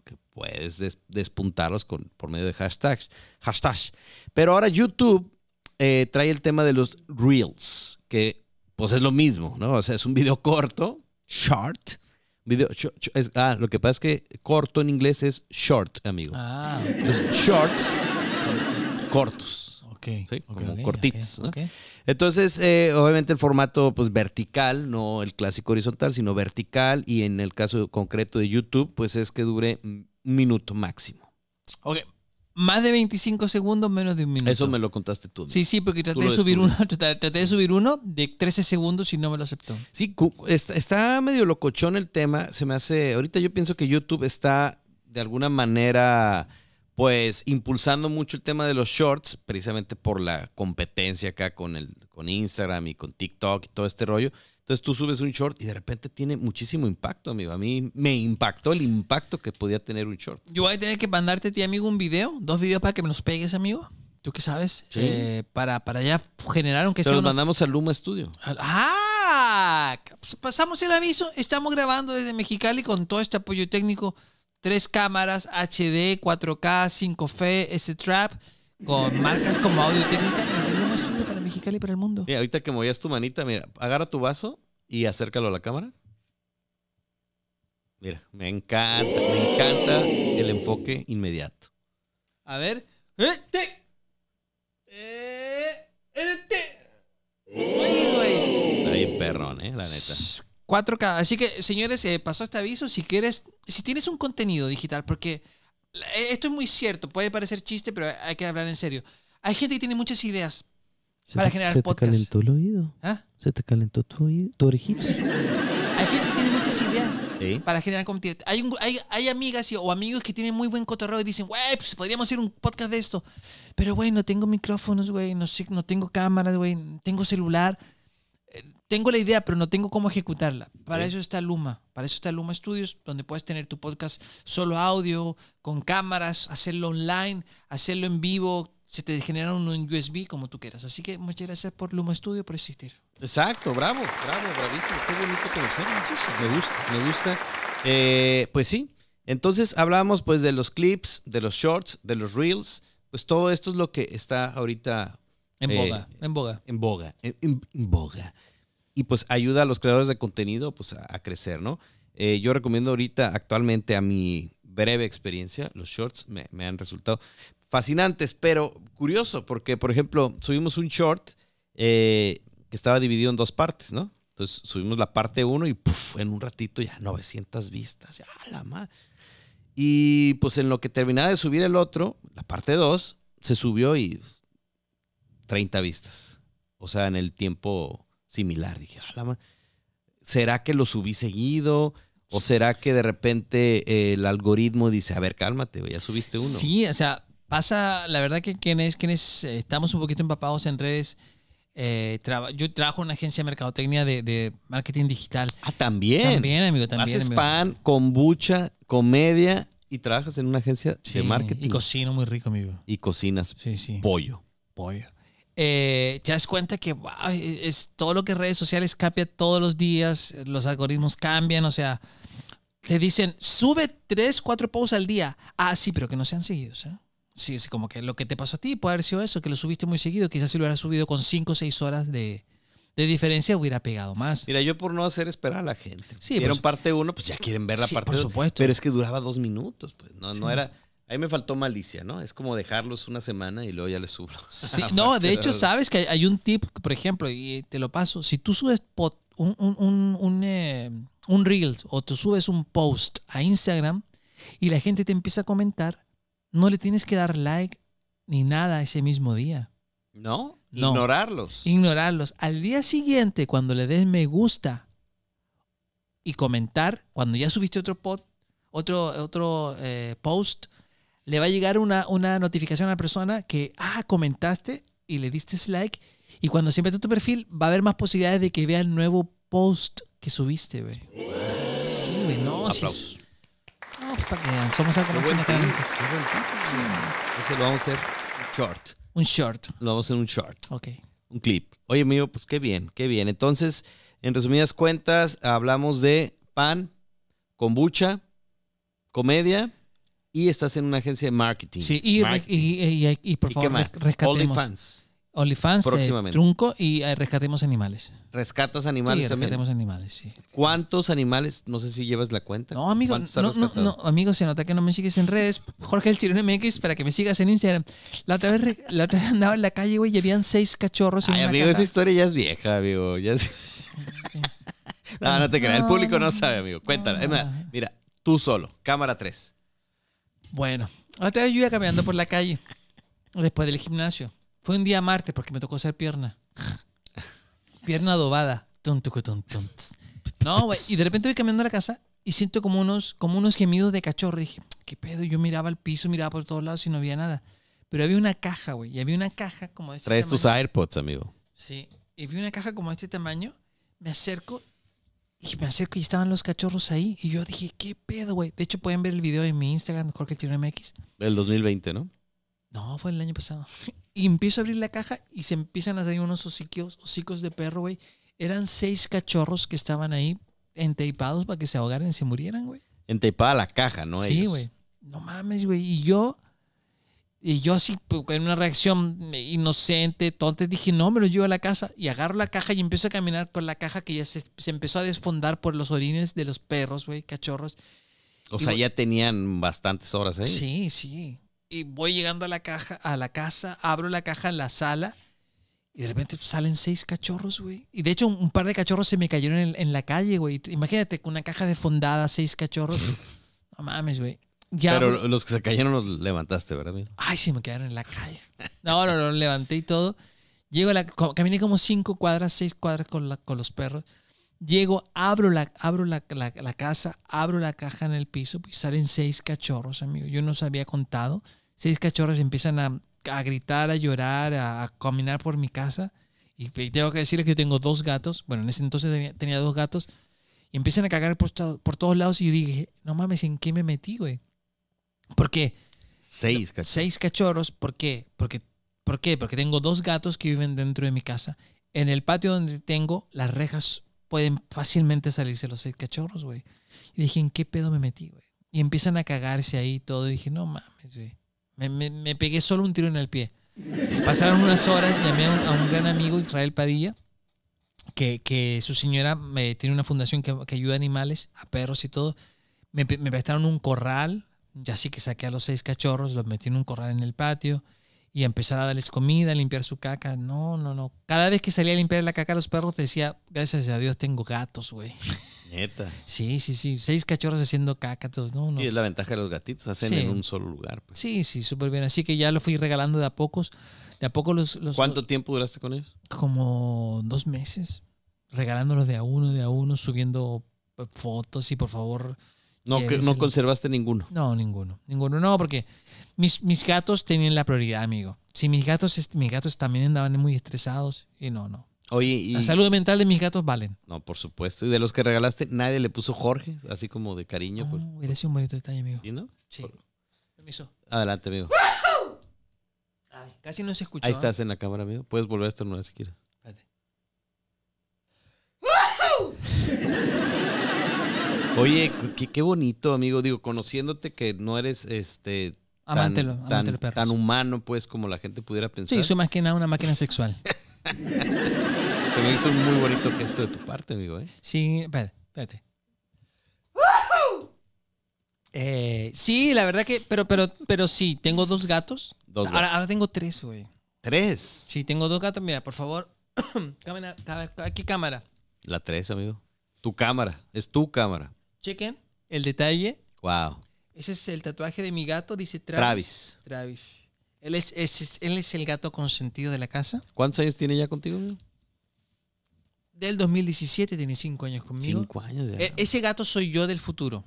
que puedes despuntarlos con, por medio de hashtags. Hashtags. Pero ahora YouTube eh, trae el tema de los reels, que pues es lo mismo, ¿no? O sea, es un video corto, short, Video, ah, lo que pasa es que corto en inglés es short, amigo. Ah, shorts cortos. Ok. Como cortitos. Entonces, eh, obviamente el formato pues vertical, no el clásico horizontal, sino vertical. Y en el caso concreto de YouTube, pues es que dure un minuto máximo. Ok, más de 25 segundos, menos de un minuto. Eso me lo contaste tú. Sí, sí, porque traté de subir uno, traté, de subir uno de 13 segundos y no me lo aceptó. Sí, está, está, medio locochón el tema. Se me hace. Ahorita yo pienso que YouTube está de alguna manera, pues, impulsando mucho el tema de los shorts, precisamente por la competencia acá con el, con Instagram y con TikTok y todo este rollo. Entonces tú subes un short y de repente tiene muchísimo impacto, amigo. A mí me impactó el impacto que podía tener un short. Yo voy a tener que mandarte a ti, amigo, un video, dos videos para que me los pegues, amigo. ¿Tú qué sabes? Eh, para, para ya generar aunque Te sea. Los mandamos al Luma Studio. ¡Ah! Pues, pasamos el aviso. Estamos grabando desde Mexicali con todo este apoyo técnico. Tres cámaras, HD, 4K, 5F, S-Trap, con marcas como Audio Técnica el mundo. ahorita que movías tu manita, mira, agarra tu vaso y acércalo a la cámara. Mira, me encanta, me encanta el enfoque inmediato. A ver. Este. Eh, este. Está bien perrón, eh, la neta. 4K. Así que, señores, eh, pasó este aviso. Si quieres, si tienes un contenido digital, porque eh, esto es muy cierto, puede parecer chiste, pero hay que hablar en serio. Hay gente que tiene muchas ideas, se te, te calentó el oído. ¿Ah? Se te calentó tu, oído, tu Hay gente que tiene muchas ideas para generar contenido. Hay, amigas o amigos que tienen muy buen cotorreo y dicen, güey, pues podríamos hacer un podcast de esto. Pero, güey, no tengo micrófonos, güey, no, sé, no tengo cámaras, güey, tengo celular. Eh, tengo la idea, pero no tengo cómo ejecutarla. Para eso está Luma. Para eso está Luma Studios, donde puedes tener tu podcast solo audio, con cámaras, hacerlo online, hacerlo en vivo, se te genera un USB como tú quieras. Así que muchas gracias por Luma Studio por existir. Exacto, bravo, bravo, bravísimo. Qué bonito muchísimo. Me gusta, me gusta. Eh, pues sí, entonces hablábamos pues de los clips, de los shorts, de los reels. Pues todo esto es lo que está ahorita... En eh, boga, en boga. En boga, en, boga. Y pues ayuda a los creadores de contenido pues a, crecer, ¿no? Eh, yo recomiendo ahorita actualmente a mi breve experiencia, los shorts me, me han resultado fascinantes, pero curioso, porque por ejemplo, subimos un short eh, que estaba dividido en dos partes, ¿no? Entonces subimos la parte uno y puff, en un ratito ya 900 vistas, ya la madre. Y pues en lo que terminaba de subir el otro, la parte 2, se subió y 30 pues, vistas. O sea, en el tiempo similar. Dije, ah la madre. ¿será que lo subí seguido? ¿O será que de repente el algoritmo dice, a ver, cálmate, ya subiste uno? Sí, o sea, Pasa, la verdad que quienes, quienes eh, estamos un poquito empapados en redes, eh, yo trabajo en una agencia de mercadotecnia de, marketing digital. Ah, también. También, amigo, también. Haces pan, kombucha, comedia y trabajas en una agencia de marketing. Y cocino muy rico, amigo. Y cocinas sí, pollo. Pollo. Eh, te das cuenta que e-, es todo lo que redes sociales cambia todos los días, los algoritmos cambian, o sea, te dicen, sube tres, cuatro posts al día. Ah, sí, pero que no sean seguidos. ¿eh? Sí, es como que lo que te pasó a ti puede haber sido eso, que lo subiste muy seguido. Quizás si lo hubieras subido con 5 o 6 horas de, diferencia hubiera pegado más. Mira, yo por no hacer esperar a la gente. Sí, Vieron parte 1, pues ya quieren ver la parte 2. por supuesto. pero es que duraba dos minutos, pues. No, no era... Ahí me faltó malicia, ¿no? Es como dejarlos una semana y luego ya les subo. no, de hecho, sabes que hay un tip, por ejemplo, y te lo paso. Si tú subes un, un, eh, un reel o tú subes un post a Instagram y la gente te empieza a comentar, no le tienes que dar like ni nada ese mismo día. ¿No? no. Ignorarlos. Ignorarlos. Al día siguiente, cuando le des me gusta y comentar, cuando ya subiste otro, pod, otro, otro eh, post, le va a llegar una, notificación a la persona que, ah, comentaste y le diste like. Y cuando siempre esté tu perfil, va a haber más posibilidades de que vea el nuevo post que subiste, güey. Sí, güey, Ah, pues, somos algo que lo vamos a hacer short. Un short. Lo vamos a hacer un short. Ok. Un clip. Oye, amigo, pues qué bien, qué bien. Entonces, en resumidas cuentas, hablamos de pan, kombucha, comedia y estás en una agencia de marketing. Sí, y, y, y, y por favor, rescatemos. OnlyFans, eh, trunco y eh, Rescatemos Animales. ¿Rescatas animales sí, Rescatemos Animales, sí. ¿Cuántos animales? No sé si llevas la cuenta. No, amigo, se nota que no me sigues en redes. Jorge El Chirón MX para que me sigas en Instagram. La otra vez, andaba en la calle, güey, y habían seis cachorros Ay, amigo, esa historia ya es vieja, amigo. no, no te creas. El público no sabe, amigo. Cuéntala. Mira, tú solo. Cámara 3. Bueno, otra vez yo iba caminando por la calle después del gimnasio. Fue un día martes porque me tocó hacer pierna. pierna adobada. No, güey. Y de repente voy caminando a la casa y siento como unos, como unos gemidos de cachorro. dije, ¿qué pedo? Yo miraba al piso, miraba por todos lados y no había nada. Pero había una caja, güey. Y había una caja como de este Traes tus AirPods, amigo. Sí. Y vi una caja como de este tamaño. Me acerco y me acerco y estaban los cachorros ahí. Y yo dije, ¿qué pedo, güey? De hecho, pueden ver el video en mi Instagram, mejor que el Chino MX. Del 2020, ¿no? No, fue el año pasado. Y empiezo a abrir la caja y se empiezan a salir unos hocicos de perro, güey. Eran seis cachorros que estaban ahí enteipados para que se ahogaran y se murieran, güey. Enteipada la caja, ¿no? Sí, güey. No mames, güey. Y yo, y yo así, pues, en una reacción inocente, tonta, dije, no, me lo llevo a la casa. Y agarro la caja y empiezo a caminar con la caja que ya se, empezó a desfondar por los orines de los perros, güey, cachorros. O sea, ya tenían bastantes horas, ¿eh? Sí, sí y voy llegando a la caja, a la casa, abro la caja en la sala y de repente salen seis cachorros, güey. Y de hecho, un, par de cachorros se me cayeron en, la calle, güey. Imagínate, con una caja de fondada, seis cachorros. no mames, güey. Pero los que se cayeron los levantaste, ¿verdad? amigo? Ay, sí, me quedaron en la calle. No, no, no, levanté y todo. Llego a la. Caminé como cinco cuadras, seis cuadras con, los perros. Llego, abro, la, abro la, casa, abro la caja en el piso y pues salen seis cachorros, amigo. Yo no los había contado seis cachorros empiezan a, gritar, a llorar, a, caminar por mi casa. Y, tengo que decirles que yo tengo dos gatos. Bueno, en ese entonces tenía, dos gatos. Y empiezan a cagar por, todos lados. Y yo dije, no mames, ¿en qué me metí, güey? Porque... Seis cachorros. Seis cachorros. ¿Por qué? ¿Por qué? Porque tengo dos gatos que viven dentro de mi casa. En el patio donde tengo, las rejas pueden fácilmente salirse los seis cachorros, güey. Y dije, ¿en qué pedo me metí, güey? Y empiezan a cagarse ahí todo. Y dije, no mames, güey. Me, pegué solo un tiro en el pie. Pasaron unas horas, llamé a un, gran amigo, Israel Padilla, que, que su señora eh, tiene una fundación que, que, ayuda a animales, a perros y todo. Me, me prestaron un corral, ya sí que saqué a los seis cachorros, los metí en un corral en el patio y empezar a darles comida, a limpiar su caca. No, no, no. Cada vez que salía a limpiar la caca a los perros, te decía, gracias a Dios tengo gatos, güey. Neta. Sí, sí, sí. Seis cachorros haciendo caca. Todos. No, no. Y es la ventaja de los gatitos, hacen en un solo lugar. Pues. Sí, sí, súper bien. Así que ya lo fui regalando de a pocos. De a poco los. los ¿Cuánto tiempo duraste con ellos? Como dos meses. Regalándolos de a uno, de a uno, subiendo fotos y por favor. No, que, no conservaste ninguno. No, ninguno. Ninguno. No, porque mis, mis gatos tenían la prioridad, amigo. Si mis gatos, mis gatos también andaban muy estresados. Y no, no. Oye, La salud mental de mis gatos valen. No, por supuesto. Y de los que regalaste, nadie le puso Jorge, así como de cariño. Pues. Oh, Eres un bonito detalle, amigo. ¿Sí, no? Sí. Permiso. Adelante, amigo. Ay, casi no se escuchó. Ahí ¿eh? estás en la cámara, amigo. Puedes volver a estornudar si quieres. Espérate. Oye, qué, bonito, amigo. Digo, conociéndote que no eres este. tan, tan, humano, pues, como la gente pudiera pensar. Sí, soy más que nada una máquina sexual. Se me hizo un muy bonito gesto de tu parte, amigo. ¿eh? Sí, espérate, espérate. Eh, sí, la verdad que, pero, pero, pero sí, tengo dos gatos. Dos Ahora, tengo tres, güey. ¿Tres? Sí, tengo dos gatos. Mira, por favor, cámara, ¿qué cámara? La tres, amigo. Tu cámara, es tu cámara. Chequen el detalle. Wow. Ese es el tatuaje de mi gato, dice Travis. Travis. ¿Él es, el gato consentido de la casa? ¿Cuántos años tiene ya contigo? Del 2017 tiene cinco años conmigo. Cinco años ya. E, ese gato soy yo del futuro.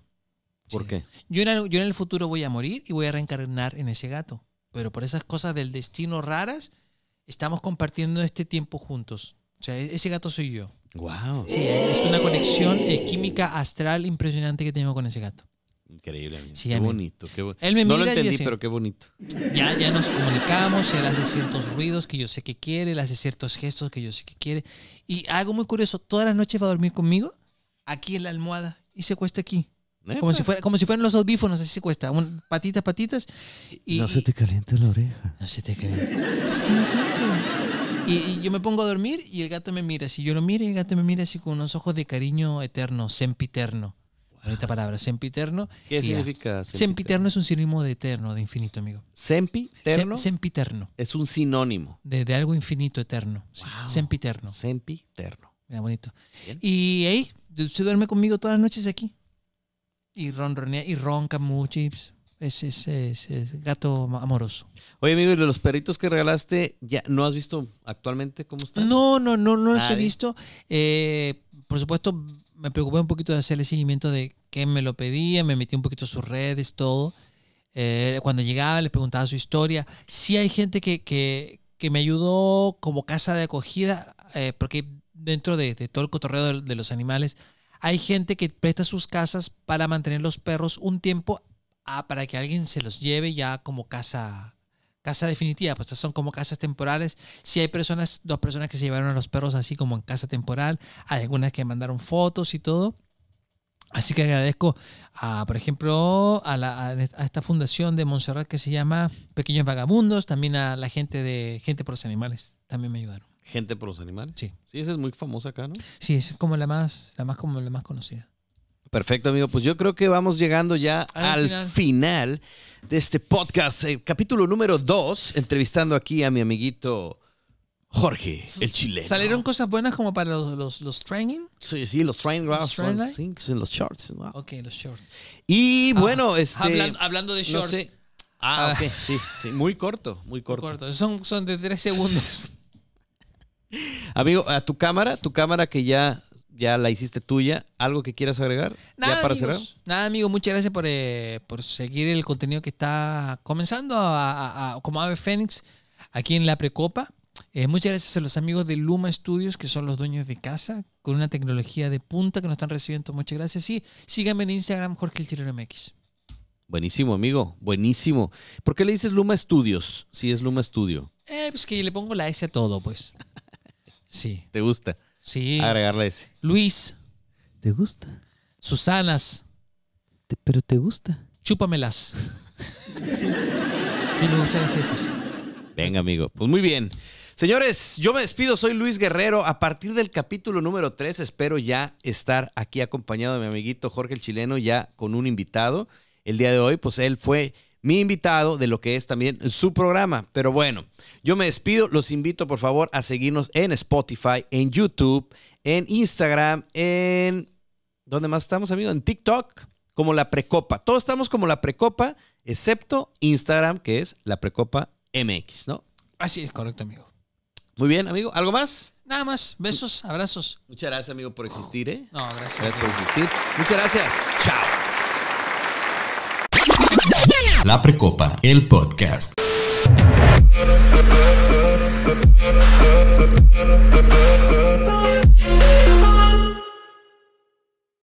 ¿Por qué? Yo en, el, futuro voy a morir y voy a reencarnar en ese gato. Pero por esas cosas del destino raras, estamos compartiendo este tiempo juntos. O sea, e, ese gato soy yo. Wow. Sí, es una conexión eh, química astral impresionante que tengo con ese gato. Increíble. qué, bonito, qué bonito. no lo entendí, pero qué bonito. Ya, ya nos comunicamos, él hace ciertos ruidos que yo sé que quiere, él hace ciertos gestos que yo sé que quiere. Y algo muy curioso, todas las noches va a dormir conmigo aquí en la almohada y se cuesta aquí. Como, si como si fueran los audífonos, así se cuesta. patitas, patitas. no se te calienta la oreja. No se te calienta. Sí, y, y, yo me pongo a dormir y el gato me mira. Si yo lo miro, el gato me mira así con unos ojos de cariño eterno, sempiterno bonita palabra, sempiterno. ¿Qué significa? Sempiterno? sempiterno? es un sinónimo de eterno, de infinito, amigo. ¿Sempiterno? sempiterno. Es un sinónimo. De, algo infinito, eterno. Sempiterno. Sempiterno. Mira, bonito. Y ahí, usted se duerme conmigo todas las noches aquí. Y ronronea y ronca mucho. Pues, es, es, gato amoroso. Oye, amigo, ¿y de los perritos que regalaste, ya no has visto actualmente cómo están? No, no, no, no los he visto. Eh, por supuesto, me preocupé un poquito de hacer el seguimiento de quién me lo pedía, me metí un poquito sus redes, todo. Eh, cuando llegaba les preguntaba su historia. Sí hay gente que, que, me ayudó como casa de acogida, eh, porque dentro de, todo el cotorreo de, los animales, hay gente que presta sus casas para mantener los perros un tiempo ah, para que alguien se los lleve ya como casa casa definitiva, pues son como casas temporales. Si hay personas, dos personas que se llevaron a los perros así como en casa temporal, hay algunas que mandaron fotos y todo. Así que agradezco, a, por ejemplo, a, esta fundación de Montserrat que se llama Pequeños Vagabundos, también a la gente de Gente por los Animales, también me ayudaron. ¿Gente por los Animales? Sí. Sí, esa es muy famosa acá, ¿no? Sí, es como la más, la más, como la más conocida. Perfecto, amigo. Pues yo creo que vamos llegando ya al, final. de este podcast, eh, capítulo número 2, entrevistando aquí a mi amiguito Jorge, el chileno. ¿Salieron cosas buenas como para los, los, los training? Sí, sí, los training graphs, los, los shorts. Ok, los shorts. Y ah, bueno, este, hablando, de shorts. Ah, ah, ok, sí, sí, muy corto, muy corto. Son, son de tres segundos. Amigo, a tu cámara, tu cámara que ya ya la hiciste tuya. ¿Algo que quieras agregar? Nada, ya para cerrar? Nada, amigo, muchas gracias eh, por, seguir el contenido que está comenzando a, como Ave Fénix aquí en la Precopa. Eh, muchas gracias a los amigos de Luma Studios, que son los dueños de casa, con una tecnología de punta que nos están recibiendo. Muchas gracias. Y síganme en Instagram, Jorge el MX. Buenísimo, amigo. Buenísimo. ¿Por qué le dices Luma Studios? Si es Luma Studio. Eh, pues que le pongo la S a todo, pues. Sí. ¿Te gusta? Sí. Agregarle ese. Luis. ¿Te gusta? Susanas. pero te gusta. Chúpamelas. sí. me gustan las Venga, amigo. Pues muy bien. Señores, yo me despido, soy Luis Guerrero. A partir del capítulo número 3 espero ya estar aquí acompañado de mi amiguito Jorge el Chileno, ya con un invitado. El día de hoy, pues él fue mi invitado de lo que es también su programa. Pero bueno, yo me despido, los invito por favor a seguirnos en Spotify, en YouTube, en Instagram, en... ¿Dónde más estamos, amigo? En TikTok, como la precopa. Todos estamos como la precopa, excepto Instagram, que es la precopa MX, ¿no? Así es, correcto, amigo. Muy bien, amigo. ¿Algo más? Nada más. Besos, abrazos. Muchas gracias, amigo, por existir, ¿eh? No, gracias. Gracias por existir. Muchas gracias. Chao. La Precopa, el podcast.